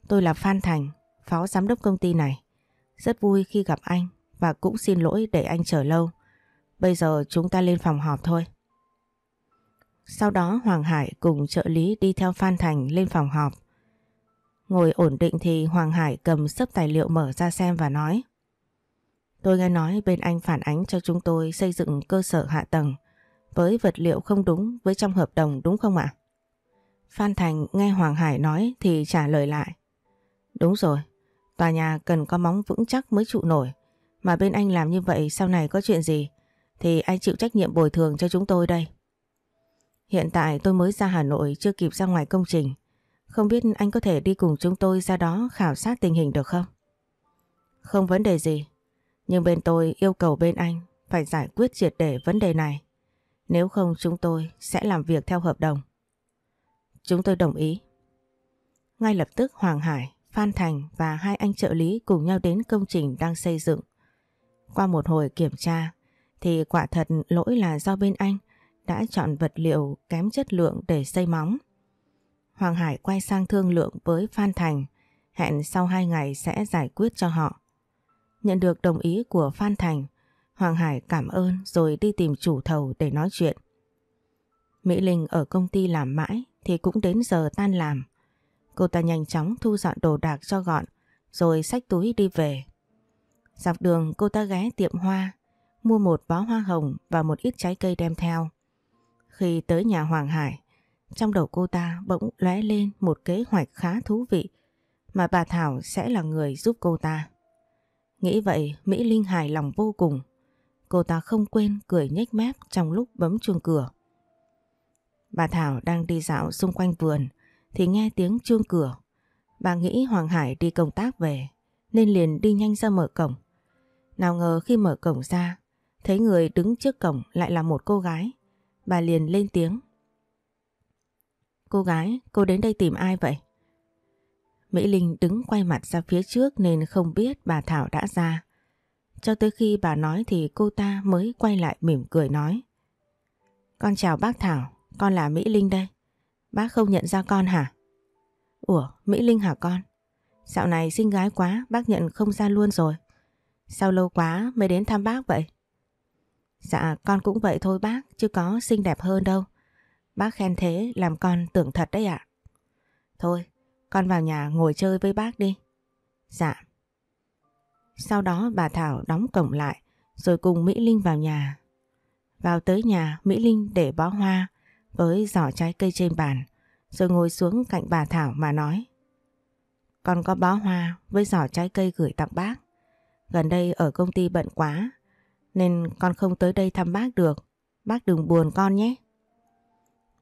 Tôi là Phan Thành, phó giám đốc công ty này. Rất vui khi gặp anh và cũng xin lỗi để anh chờ lâu. Bây giờ chúng ta lên phòng họp thôi. Sau đó Hoàng Hải cùng trợ lý đi theo Phan Thành lên phòng họp. Ngồi ổn định thì Hoàng Hải cầm sấp tài liệu mở ra xem và nói. Tôi nghe nói bên anh phản ánh cho chúng tôi xây dựng cơ sở hạ tầng với vật liệu không đúng với trong hợp đồng đúng không ạ? Phan Thành nghe Hoàng Hải nói thì trả lời lại. Đúng rồi, tòa nhà cần có móng vững chắc mới trụ nổi. Mà bên anh làm như vậy sau này có chuyện gì thì anh chịu trách nhiệm bồi thường cho chúng tôi đây. Hiện tại tôi mới ra Hà Nội chưa kịp ra ngoài công trình. Không biết anh có thể đi cùng chúng tôi ra đó khảo sát tình hình được không? Không vấn đề gì, nhưng bên tôi yêu cầu bên anh phải giải quyết triệt để vấn đề này. Nếu không chúng tôi sẽ làm việc theo hợp đồng. Chúng tôi đồng ý. Ngay lập tức Hoàng Hải, Phan Thành và hai anh trợ lý cùng nhau đến công trình đang xây dựng. Qua một hồi kiểm tra thì quả thật lỗi là do bên anh đã chọn vật liệu kém chất lượng để xây móng. Hoàng Hải quay sang thương lượng với Phan Thành, hẹn sau hai ngày sẽ giải quyết cho họ. Nhận được đồng ý của Phan Thành, Hoàng Hải cảm ơn rồi đi tìm chủ thầu để nói chuyện. Mỹ Linh ở công ty làm mãi thì cũng đến giờ tan làm. Cô ta nhanh chóng thu dọn đồ đạc cho gọn rồi xách túi đi về. Dọc đường cô ta ghé tiệm hoa, mua một bó hoa hồng và một ít trái cây đem theo. Khi tới nhà Hoàng Hải, trong đầu cô ta bỗng lóe lên một kế hoạch khá thú vị mà bà Thảo sẽ là người giúp cô ta. Nghĩ vậy Mỹ Linh hài lòng vô cùng. Cô ta không quên cười nhếch mép trong lúc bấm chuông cửa. Bà Thảo đang đi dạo xung quanh vườn thì nghe tiếng chuông cửa. Bà nghĩ Hoàng Hải đi công tác về nên liền đi nhanh ra mở cổng. Nào ngờ khi mở cổng ra thấy người đứng trước cổng lại là một cô gái. Bà liền lên tiếng. Cô gái, cô đến đây tìm ai vậy? Mỹ Linh đứng quay mặt ra phía trước nên không biết bà Thảo đã ra. Cho tới khi bà nói thì cô ta mới quay lại mỉm cười nói. Con chào bác Thảo, con là Mỹ Linh đây. Bác không nhận ra con hả? Ủa, Mỹ Linh hả con? Dạo này xinh gái quá, bác nhận không ra luôn rồi. Sao lâu quá mới đến thăm bác vậy? Dạ, con cũng vậy thôi bác, chứ có xinh đẹp hơn đâu. Bác khen thế làm con tưởng thật đấy ạ. Thôi, con vào nhà ngồi chơi với bác đi. Dạ. Sau đó bà Thảo đóng cổng lại rồi cùng Mỹ Linh vào nhà. Vào tới nhà Mỹ Linh để bó hoa với giỏ trái cây trên bàn rồi ngồi xuống cạnh bà Thảo mà nói. Con có bó hoa với giỏ trái cây gửi tặng bác. Gần đây ở công ty bận quá nên con không tới đây thăm bác được. Bác đừng buồn con nhé.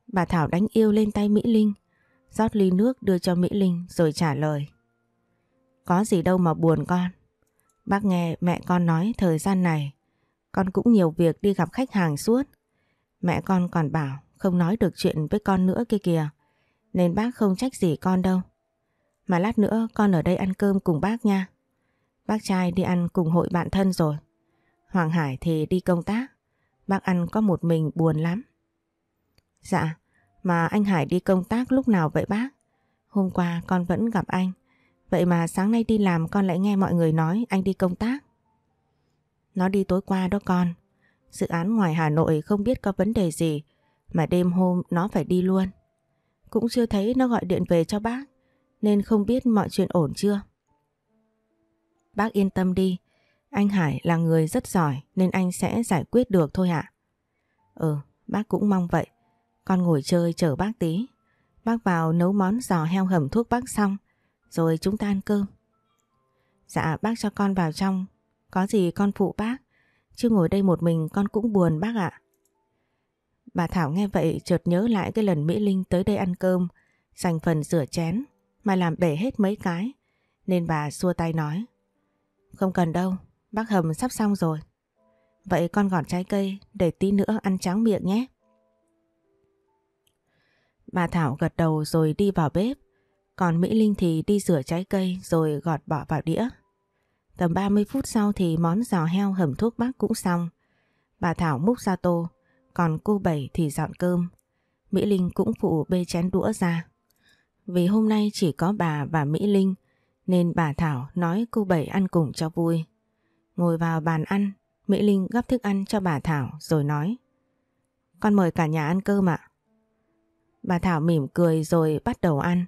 Bà Thảo đánh yêu lên tay Mỹ Linh rót ly nước đưa cho Mỹ Linh rồi trả lời. Có gì đâu mà buồn con. Bác nghe mẹ con nói thời gian này, con cũng nhiều việc đi gặp khách hàng suốt. Mẹ con còn bảo không nói được chuyện với con nữa kia kìa, nên bác không trách gì con đâu. Mà lát nữa con ở đây ăn cơm cùng bác nha. Bác trai đi ăn cùng hội bạn thân rồi. Hoàng Hải thì đi công tác, bác ăn có một mình buồn lắm. Dạ, mà anh Hải đi công tác lúc nào vậy bác? Hôm qua con vẫn gặp anh. Vậy mà sáng nay đi làm con lại nghe mọi người nói anh đi công tác. Nó đi tối qua đó con. Dự án ngoài Hà Nội không biết có vấn đề gì mà đêm hôm nó phải đi luôn. Cũng chưa thấy nó gọi điện về cho bác nên không biết mọi chuyện ổn chưa. Bác yên tâm đi, anh Hải là người rất giỏi nên anh sẽ giải quyết được thôi ạ. À? Ừ, bác cũng mong vậy. Con ngồi chơi chờ bác tí. Bác vào nấu món giò heo hầm thuốc bác xong, rồi chúng ta ăn cơm. Dạ bác cho con vào trong, có gì con phụ bác, chứ ngồi đây một mình con cũng buồn bác ạ. Bà Thảo nghe vậy chợt nhớ lại cái lần Mỹ Linh tới đây ăn cơm, dành phần rửa chén mà làm bể hết mấy cái, nên bà xua tay nói. Không cần đâu, bác hầm sắp xong rồi. Vậy con gọt trái cây để tí nữa ăn tráng miệng nhé. Bà Thảo gật đầu rồi đi vào bếp, còn Mỹ Linh thì đi rửa trái cây rồi gọt bỏ vào đĩa. Tầm 30 phút sau thì món giò heo hầm thuốc bắc cũng xong. Bà Thảo múc ra tô, còn cô Bảy thì dọn cơm. Mỹ Linh cũng phụ bê chén đũa ra. Vì hôm nay chỉ có bà và Mỹ Linh nên bà Thảo nói cô Bảy ăn cùng cho vui. Ngồi vào bàn ăn, Mỹ Linh gấp thức ăn cho bà Thảo rồi nói Con mời cả nhà ăn cơm ạ. À? Bà Thảo mỉm cười rồi bắt đầu ăn.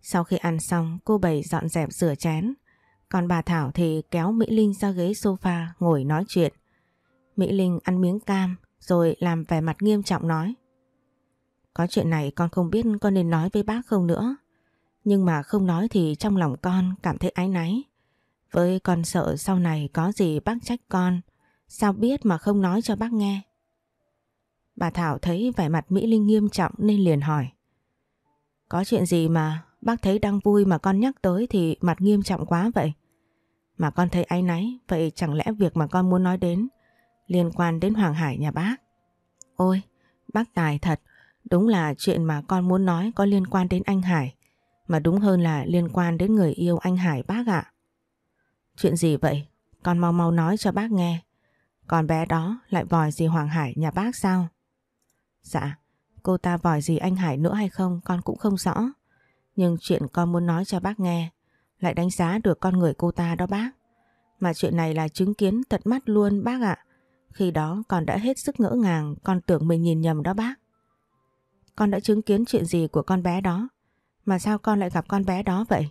Sau khi ăn xong cô Bảy dọn dẹp rửa chén. Còn bà Thảo thì kéo Mỹ Linh ra ghế sofa ngồi nói chuyện. Mỹ Linh ăn miếng cam rồi làm vẻ mặt nghiêm trọng nói. Có chuyện này con không biết con nên nói với bác không nữa. Nhưng mà không nói thì trong lòng con cảm thấy áy náy. Với con sợ sau này có gì bác trách con. Sao biết mà không nói cho bác nghe. Bà Thảo thấy vẻ mặt Mỹ Linh nghiêm trọng nên liền hỏi. Có chuyện gì mà bác thấy đang vui mà con nhắc tới thì mặt nghiêm trọng quá vậy? Mà con thấy áy náy, vậy chẳng lẽ việc mà con muốn nói đến liên quan đến Hoàng Hải nhà bác? Ôi, bác tài thật, đúng là chuyện mà con muốn nói có liên quan đến anh Hải, mà đúng hơn là liên quan đến người yêu anh Hải bác ạ. Chuyện gì vậy? Con mau mau nói cho bác nghe. Còn bé đó lại vòi gì Hoàng Hải nhà bác sao? Dạ, cô ta vòi gì anh Hải nữa hay không con cũng không rõ. Nhưng chuyện con muốn nói cho bác nghe lại đánh giá được con người cô ta đó bác. Mà chuyện này là chứng kiến tận mắt luôn bác ạ. Khi đó con đã hết sức ngỡ ngàng con tưởng mình nhìn nhầm đó bác. Con đã chứng kiến chuyện gì của con bé đó? Mà sao con lại gặp con bé đó vậy?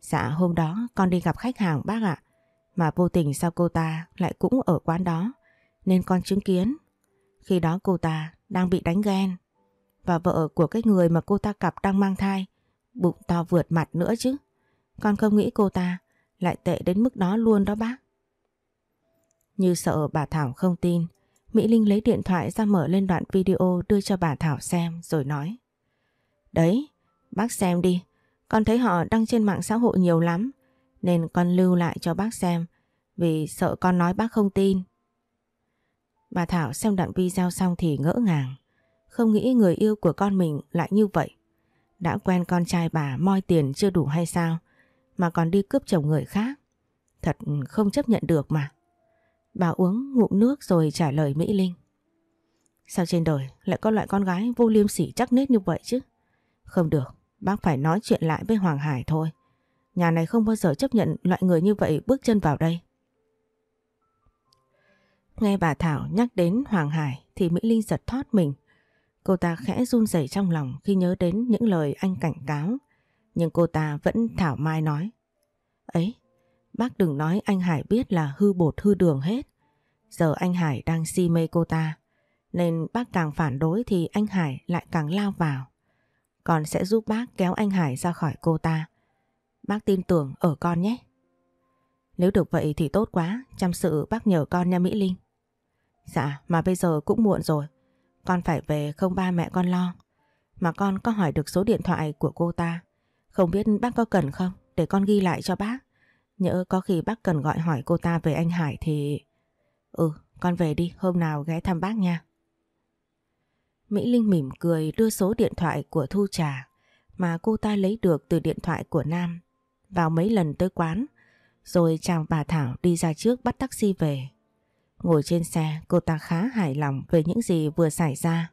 Dạ hôm đó con đi gặp khách hàng bác ạ. Mà vô tình sao cô ta lại cũng ở quán đó. Nên con chứng kiến khi đó cô ta đang bị đánh ghen và vợ của cái người mà cô ta cặp đang mang thai bụng to vượt mặt nữa chứ. Con không nghĩ cô ta lại tệ đến mức đó luôn đó bác. Như sợ bà Thảo không tin, Mỹ Linh lấy điện thoại ra mở lên đoạn video đưa cho bà Thảo xem rồi nói. Đấy, bác xem đi, con thấy họ đăng trên mạng xã hội nhiều lắm, nên con lưu lại cho bác xem, vì sợ con nói bác không tin. Bà Thảo xem đoạn video xong thì ngỡ ngàng. Không nghĩ người yêu của con mình lại như vậy. Đã quen con trai bà moi tiền chưa đủ hay sao mà còn đi cướp chồng người khác. Thật không chấp nhận được mà. Bà uống ngụm nước rồi trả lời Mỹ Linh. Sao trên đời lại có loại con gái vô liêm sỉ chắc nết như vậy chứ? Không được, bác phải nói chuyện lại với Hoàng Hải thôi. Nhà này không bao giờ chấp nhận loại người như vậy bước chân vào đây. Nghe bà Thảo nhắc đến Hoàng Hải thì Mỹ Linh giật thoát mình. Cô ta khẽ run rẩy trong lòng khi nhớ đến những lời anh cảnh cáo. Nhưng cô ta vẫn thảo mai nói. Ấy, bác đừng nói anh Hải biết là hư bột hư đường hết. Giờ anh Hải đang si mê cô ta. Nên bác càng phản đối thì anh Hải lại càng lao vào. Còn sẽ giúp bác kéo anh Hải ra khỏi cô ta. Bác tin tưởng ở con nhé. Nếu được vậy thì tốt quá, chăm sự bác nhờ con nha Mỹ Linh. Dạ mà bây giờ cũng muộn rồi Con phải về không ba mẹ con lo Mà con có hỏi được số điện thoại của cô ta Không biết bác có cần không Để con ghi lại cho bác Nhớ có khi bác cần gọi hỏi cô ta về anh Hải thì... Ừ, con về đi, hôm nào ghé thăm bác nha. Mỹ Linh mỉm cười đưa số điện thoại của Thu Trà mà cô ta lấy được từ điện thoại của Nam vào mấy lần tới quán, rồi chàng bà Thảo đi ra trước bắt taxi về. Ngồi trên xe cô ta khá hài lòng về những gì vừa xảy ra.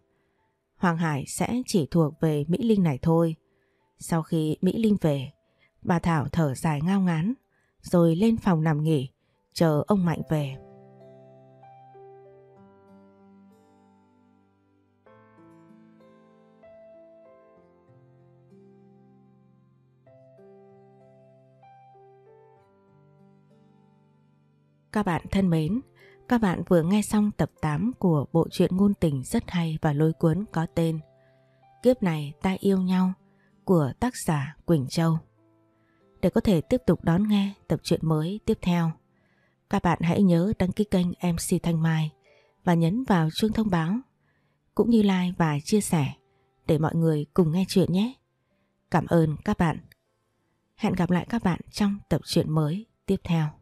Hoàng Hải sẽ chỉ thuộc về Mỹ Linh này thôi. Sau khi Mỹ Linh về, bà Thảo thở dài ngao ngán, rồi lên phòng nằm nghỉ, chờ ông Mạnh về. Các bạn thân mến, các bạn vừa nghe xong tập 8 của bộ truyện ngôn tình rất hay và lôi cuốn có tên Kiếp này ta yêu nhau của tác giả Quỳnh Châu. Để có thể tiếp tục đón nghe tập truyện mới tiếp theo, các bạn hãy nhớ đăng ký kênh MC Thanh Mai và nhấn vào chuông thông báo, cũng như like và chia sẻ để mọi người cùng nghe chuyện nhé. Cảm ơn các bạn. Hẹn gặp lại các bạn trong tập truyện mới tiếp theo.